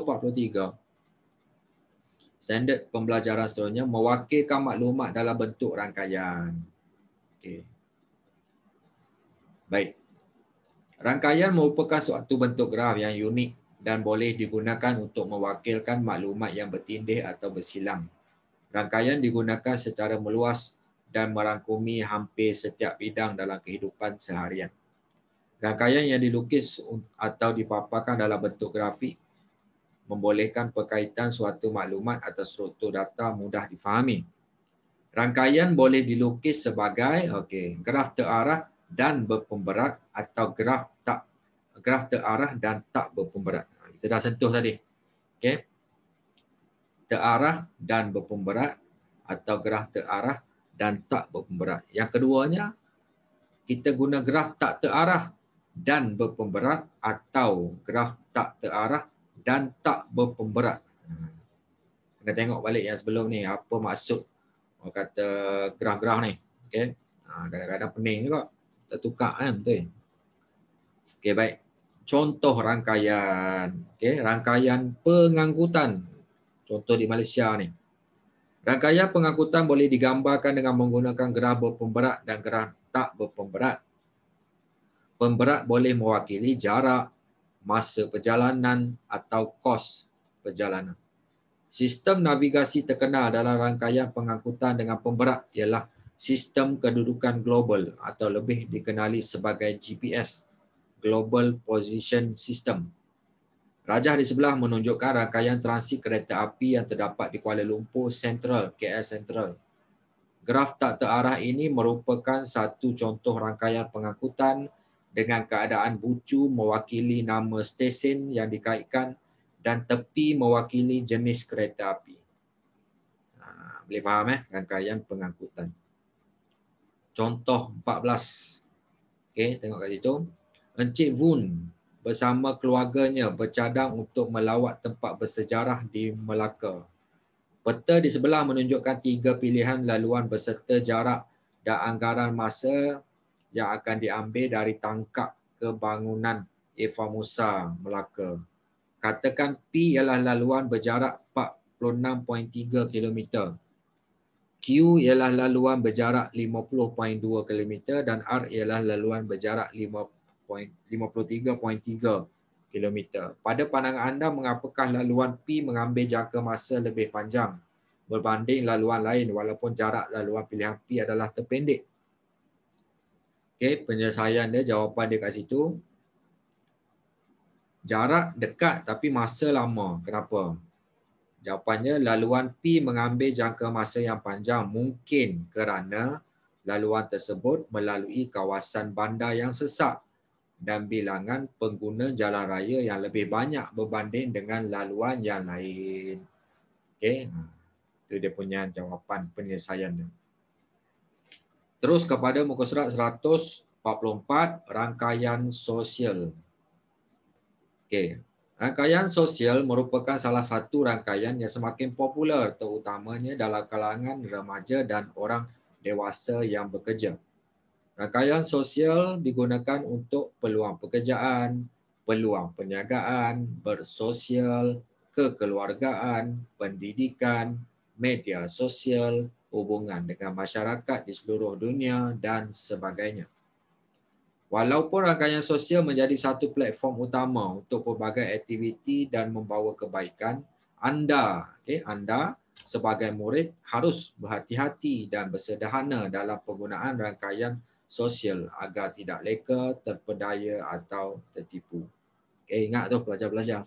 Standard pembelajaran seterusnya mewakilkan maklumat dalam bentuk rangkaian. Okay. Baik. Rangkaian merupakan suatu bentuk graf yang unik dan boleh digunakan untuk mewakilkan maklumat yang bertindih atau bersilang. Rangkaian digunakan secara meluas dan merangkumi hampir setiap bidang dalam kehidupan seharian. Rangkaian yang dilukis atau dipaparkan dalam bentuk grafik membolehkan perkaitan suatu maklumat atau struktur data mudah difahami. Rangkaian boleh dilukis sebagai okey, graf terarah dan berpemberat atau graf graf terarah dan tak berpemberat. Ha, kita dah sentuh tadi. Okey. Terarah dan berpemberat atau graf terarah dan tak berpemberat. Yang keduanya kita guna graf tak terarah dan berpemberat atau graf tak terarah dan tak berpemberat. Ha, kena tengok balik yang sebelum ni apa maksud orang kata graf-graf ni. Okey. Ha, kadang-kadang pening juga. Tertukar kan betul. Okey baik contoh rangkaian okey rangkaian pengangkutan contoh di Malaysia ni rangkaian pengangkutan boleh digambarkan dengan menggunakan gerah berpemberat dan gerah tak berpemberat pemberat boleh mewakili jarak masa perjalanan atau kos perjalanan sistem navigasi terkenal dalam rangkaian pengangkutan dengan pemberat ialah sistem kedudukan global atau lebih dikenali sebagai GPS Global Position System. Rajah di sebelah menunjukkan rangkaian transit kereta api yang terdapat di Kuala Lumpur Central, KL Central. Graf tak terarah ini merupakan satu contoh rangkaian pengangkutan dengan keadaan bucu mewakili nama stesen yang dikaitkan dan tepi mewakili jenis kereta api. Ha, boleh faham eh rangkaian pengangkutan. Contoh 14. Okey, tengok kat situ. Encik Wun bersama keluarganya bercadang untuk melawat tempat bersejarah di Melaka. Peta di sebelah menunjukkan tiga pilihan laluan berserta jarak dan anggaran masa yang akan diambil dari tangkap ke bangunan Eva Musa Melaka. Katakan P ialah laluan berjarak 46.3 km. Q ialah laluan berjarak 50.2 km dan R ialah laluan berjarak 53.3 km. Pada pandangan anda, mengapakah laluan P mengambil jangka masa lebih panjang berbanding laluan lain walaupun jarak laluan pilihan P adalah terpendek? Okay, penyelesaian dia, jawapan dia kat situ. Jarak dekat tapi masa lama. Kenapa? Jawapannya, laluan P mengambil jangka masa yang panjang mungkin kerana laluan tersebut melalui kawasan bandar yang sesak dan bilangan pengguna jalan raya yang lebih banyak berbanding dengan laluan yang lain. Okay, ha. Itu dia punya jawapan penyelesaian dia. Terus kepada muka surat 144 rangkaian sosial. Okay, Rangkaian sosial merupakan salah satu rangkaian yang semakin popular terutamanya dalam kalangan remaja dan orang dewasa yang bekerja. Rakaian sosial digunakan untuk peluang pekerjaan, peluang perniagaan, bersosial, kekeluargaan, pendidikan, media sosial, hubungan dengan masyarakat di seluruh dunia dan sebagainya. Walaupun rangkaian sosial menjadi satu platform utama untuk pelbagai aktiviti dan membawa kebaikan, anda, okay, anda sebagai murid harus berhati-hati dan bersederhana dalam penggunaan rangkaian sosial agar tidak leka, terpedaya atau tertipu. Okay, ingat tu pelajar-pelajar.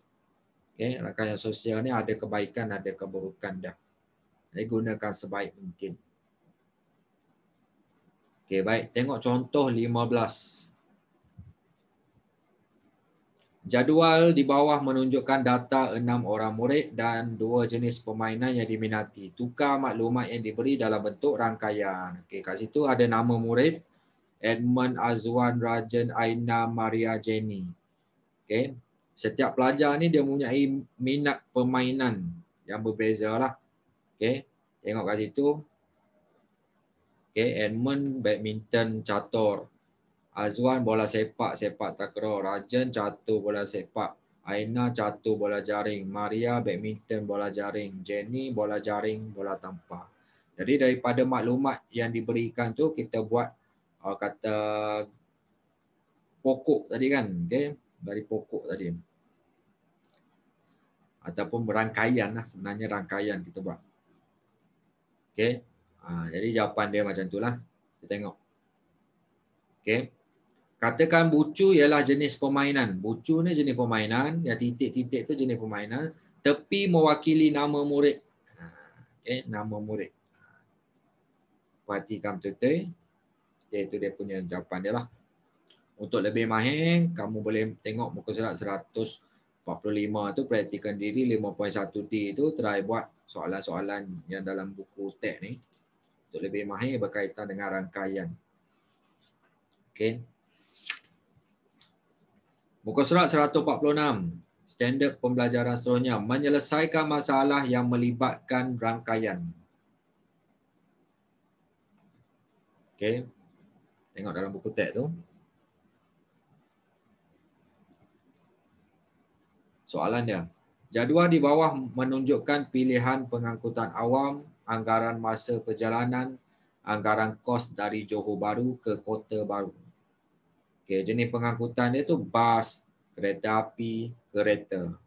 Okay, rakan yang sosial ni ada kebaikan, ada keburukan dah. Jadi gunakan sebaik mungkin. Okay, baik. Tengok contoh 15. Jadual di bawah menunjukkan data enam orang murid dan dua jenis permainan yang diminati. Tukar maklumat yang diberi dalam bentuk rangkaian. Okay, kat situ ada nama murid, Edmund Azwan Rajan Aina Maria Jenny. Okay. Setiap pelajar ni dia mempunyai minat permainan yang berbeza lah. Okay. Tengok kat situ. Okay. Edmund badminton catur. Azwan bola sepak, sepak takraw. Rajan catur bola sepak. Aina catur bola jaring. Maria badminton bola jaring. Jenny bola jaring, bola tampar. Jadi daripada maklumat yang diberikan tu kita buat uh, kata pokok tadi kan okay? dari pokok tadi ataupun rangkaian lah sebenarnya rangkaian kita buat okay? uh, jadi jawapan dia macam tu lah, kita tengok okay? katakan bucu ialah jenis permainan bucu ni jenis permainan ya titik-titik tu jenis permainan tepi mewakili nama murid ha, okay? nama murid ha. perhatikan betul-betul itu dia punya jawapan dia lah. Untuk lebih mahir, kamu boleh tengok muka surat 145 tu perhatikan diri 5.1D tu try buat soalan-soalan yang dalam buku teks ni untuk lebih mahir berkaitan dengan rangkaian. Okey. Muka surat 146 standard pembelajaran seterusnya menyelesaikan masalah yang melibatkan rangkaian. Okay tengok dalam buku teks tu soalan dia jadual di bawah menunjukkan pilihan pengangkutan awam anggaran masa perjalanan anggaran kos dari Johor Baru ke Kota Baru Okay jenis pengangkutan dia tu bas kereta api kereta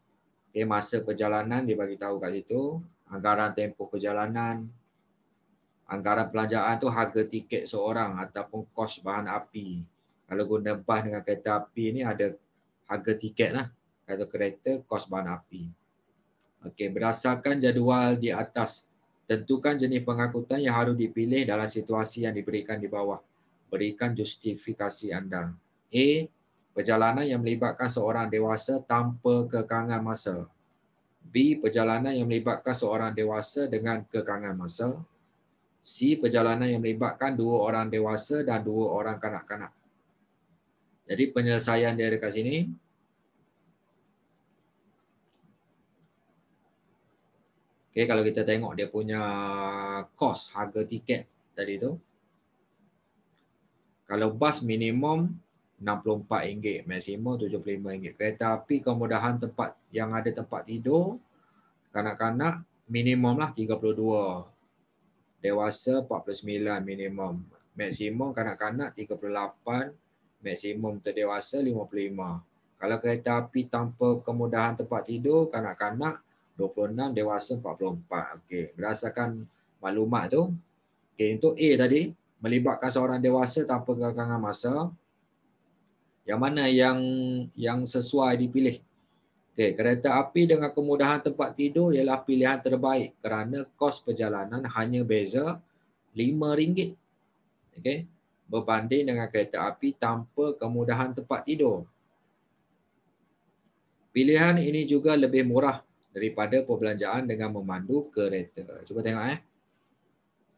Okay masa perjalanan dia bagi tahu kat situ anggaran tempoh perjalanan anggaran pelanjaan tu harga tiket seorang ataupun kos bahan api. Kalau guna bas dengan kereta api ni ada harga tiket lah. Kalau kereta, kos bahan api. Okey, berdasarkan jadual di atas, tentukan jenis pengangkutan yang harus dipilih dalam situasi yang diberikan di bawah. Berikan justifikasi anda. A. Perjalanan yang melibatkan seorang dewasa tanpa kekangan masa. B. Perjalanan yang melibatkan seorang dewasa dengan kekangan masa. Si Perjalanan yang melibatkan dua orang dewasa dan dua orang kanak-kanak. Jadi penyelesaian dia dekat sini. Okay, kalau kita tengok dia punya kos harga tiket tadi tu. Kalau bas minimum RM64, maksimum RM75. Kereta api kemudahan tempat yang ada tempat tidur kanak-kanak minimum lah 32 dewasa 49 minimum maksimum kanak-kanak 38 maksimum dewasa 55 kalau kereta api tanpa kemudahan tempat tidur kanak-kanak 26 dewasa 44 okey berdasarkan maklumat tu okey untuk A tadi melibatkan seorang dewasa tanpa kekangan masa yang mana yang yang sesuai dipilih Okey, kereta api dengan kemudahan tempat tidur ialah pilihan terbaik kerana kos perjalanan hanya beza RM5. Okay, berbanding dengan kereta api tanpa kemudahan tempat tidur. Pilihan ini juga lebih murah daripada perbelanjaan dengan memandu kereta. Cuba tengok eh.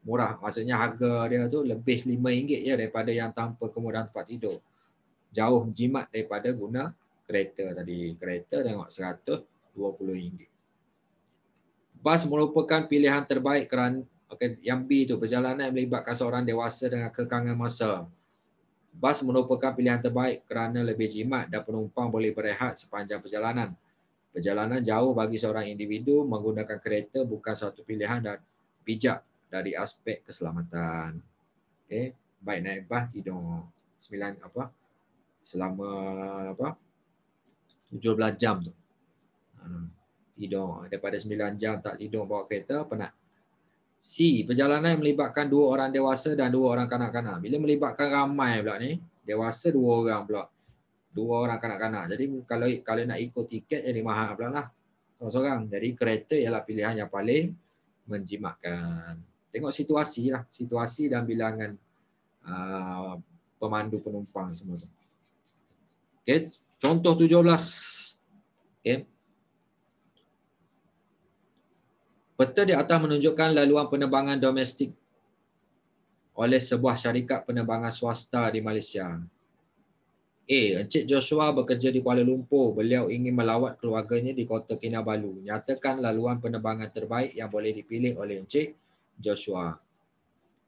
Murah maksudnya harga dia tu lebih RM5 ya daripada yang tanpa kemudahan tempat tidur. Jauh jimat daripada guna kereta tadi kereta tengok 120 ringgit bas merupakan pilihan terbaik kerana okay, yang B itu perjalanan yang melibatkan seorang dewasa dengan kekangan masa bas merupakan pilihan terbaik kerana lebih jimat dan penumpang boleh berehat sepanjang perjalanan perjalanan jauh bagi seorang individu menggunakan kereta bukan satu pilihan dan bijak dari aspek keselamatan Okay baik naik bas tidur sembilan apa selama apa 17 jam tu. Ha, tidur daripada 9 jam tak tidur bawa kereta penat. C. Perjalanan melibatkan dua orang dewasa dan dua orang kanak-kanak. Bila melibatkan ramai pula ni, dewasa dua orang pula. Dua orang kanak-kanak. Jadi kalau kalau nak ikut tiket jadi mahal pula lah. Seorang-seorang. Jadi kereta ialah pilihan yang paling menjimatkan. Tengok situasi lah. Situasi dan bilangan uh, pemandu penumpang semua tu. Okay. Contoh 17. Okay. Peta di atas menunjukkan laluan penerbangan domestik oleh sebuah syarikat penerbangan swasta di Malaysia. A. Encik Joshua bekerja di Kuala Lumpur. Beliau ingin melawat keluarganya di kota Kinabalu. Nyatakan laluan penerbangan terbaik yang boleh dipilih oleh Encik Joshua.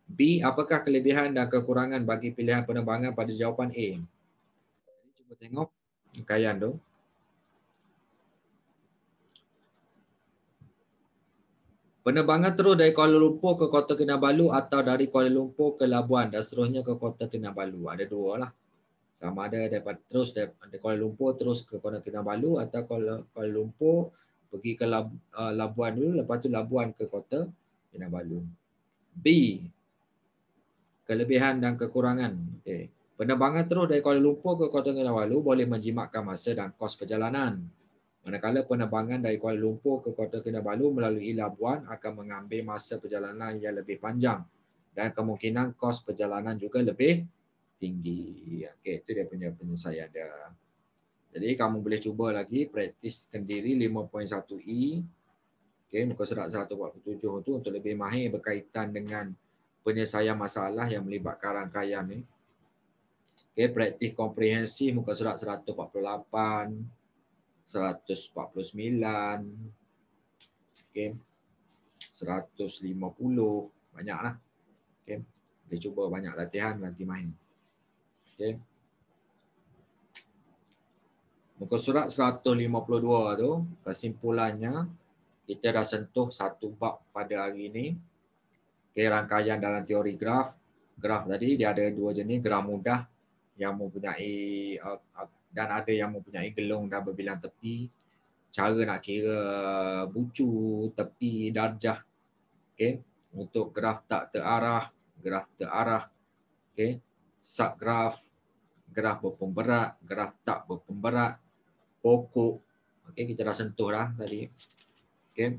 B. Apakah kelebihan dan kekurangan bagi pilihan penerbangan pada jawapan A? Cuba tengok Kayan tu. Penerbangan terus dari Kuala Lumpur ke Kota Kinabalu atau dari Kuala Lumpur ke Labuan dan seterusnya ke Kota Kinabalu. Ada dua lah. Sama ada dapat terus dari Kuala Lumpur terus ke Kota Kinabalu atau Kuala, Kuala Lumpur pergi ke uh, Labuan dulu lepas tu Labuan ke Kota Kinabalu. B. Kelebihan dan kekurangan. Okay. Penerbangan terus dari Kuala Lumpur ke Kota Kinabalu boleh menjimatkan masa dan kos perjalanan. Manakala penerbangan dari Kuala Lumpur ke Kota Kinabalu melalui Labuan akan mengambil masa perjalanan yang lebih panjang dan kemungkinan kos perjalanan juga lebih tinggi. Okey, itu dia punya penyelesaian dia. Jadi kamu boleh cuba lagi praktis kendiri 5.1E okay, muka surat 147 tu untuk lebih mahir berkaitan dengan penyelesaian masalah yang melibatkan rangkaian ni. Eh. Okay, praktis komprehensif muka surat 148, 149, okay, 150, banyaklah. Okay, boleh cuba banyak latihan lagi main. Okay. Muka surat 152 tu, kesimpulannya, kita dah sentuh satu bab pada hari ini. Okay, rangkaian dalam teori graf. Graf tadi dia ada dua jenis, graf mudah yang mempunyai uh, uh, dan ada yang mempunyai gelung dan berbilang tepi cara nak kira bucu tepi darjah okey untuk graf tak terarah graf terarah okey sub graf graf berpemberat graf tak berpemberat pokok okey kita dah sentuh dah tadi okey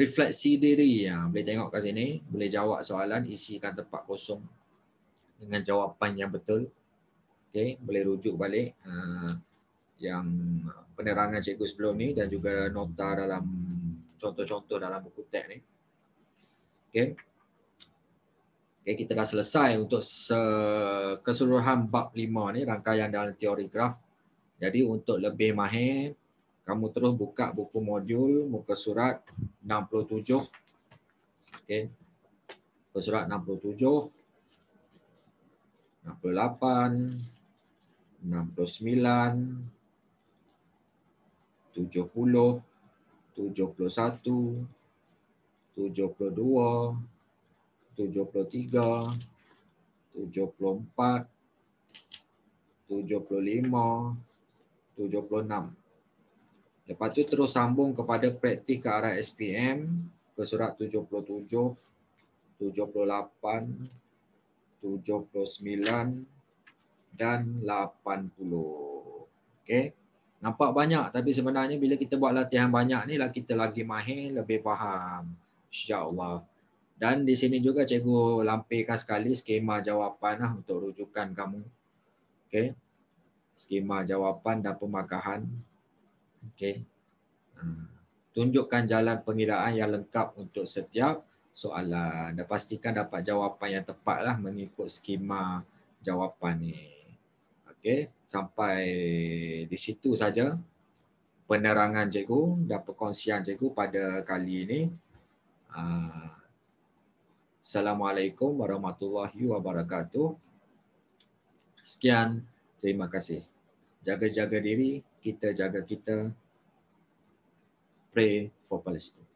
refleksi diri ya boleh tengok kat sini boleh jawab soalan isikan tempat kosong dengan jawapan yang betul. Okey, boleh rujuk balik uh, yang penerangan cikgu sebelum ni dan juga nota dalam contoh-contoh dalam buku teks ni. Okey. Okey, kita dah selesai untuk keseluruhan bab 5 ni rangkaian dalam teori graf. Jadi untuk lebih mahir, kamu terus buka buku modul muka surat 67. Okey. Muka surat 67. 68, 69, 70, 71, 72, 73, 74, 75, 76. Lepas tu terus sambung kepada praktik ke arah SPM ke surat 77, 78, 79 dan 80. Okey. Nampak banyak tapi sebenarnya bila kita buat latihan banyak ni lah kita lagi mahir, lebih faham. Allah. Dan di sini juga cikgu lampirkan sekali skema jawapan lah untuk rujukan kamu. Okey. Skema jawapan dan pemakahan. Okey. Ha. Tunjukkan jalan pengiraan yang lengkap untuk setiap soalan dan pastikan dapat jawapan yang tepatlah mengikut skema jawapan ni. Okey, sampai di situ saja penerangan cikgu dan perkongsian cikgu pada kali ini. Ah, Assalamualaikum warahmatullahi wabarakatuh. Sekian, terima kasih. Jaga-jaga diri, kita jaga kita. Pray for Palestine.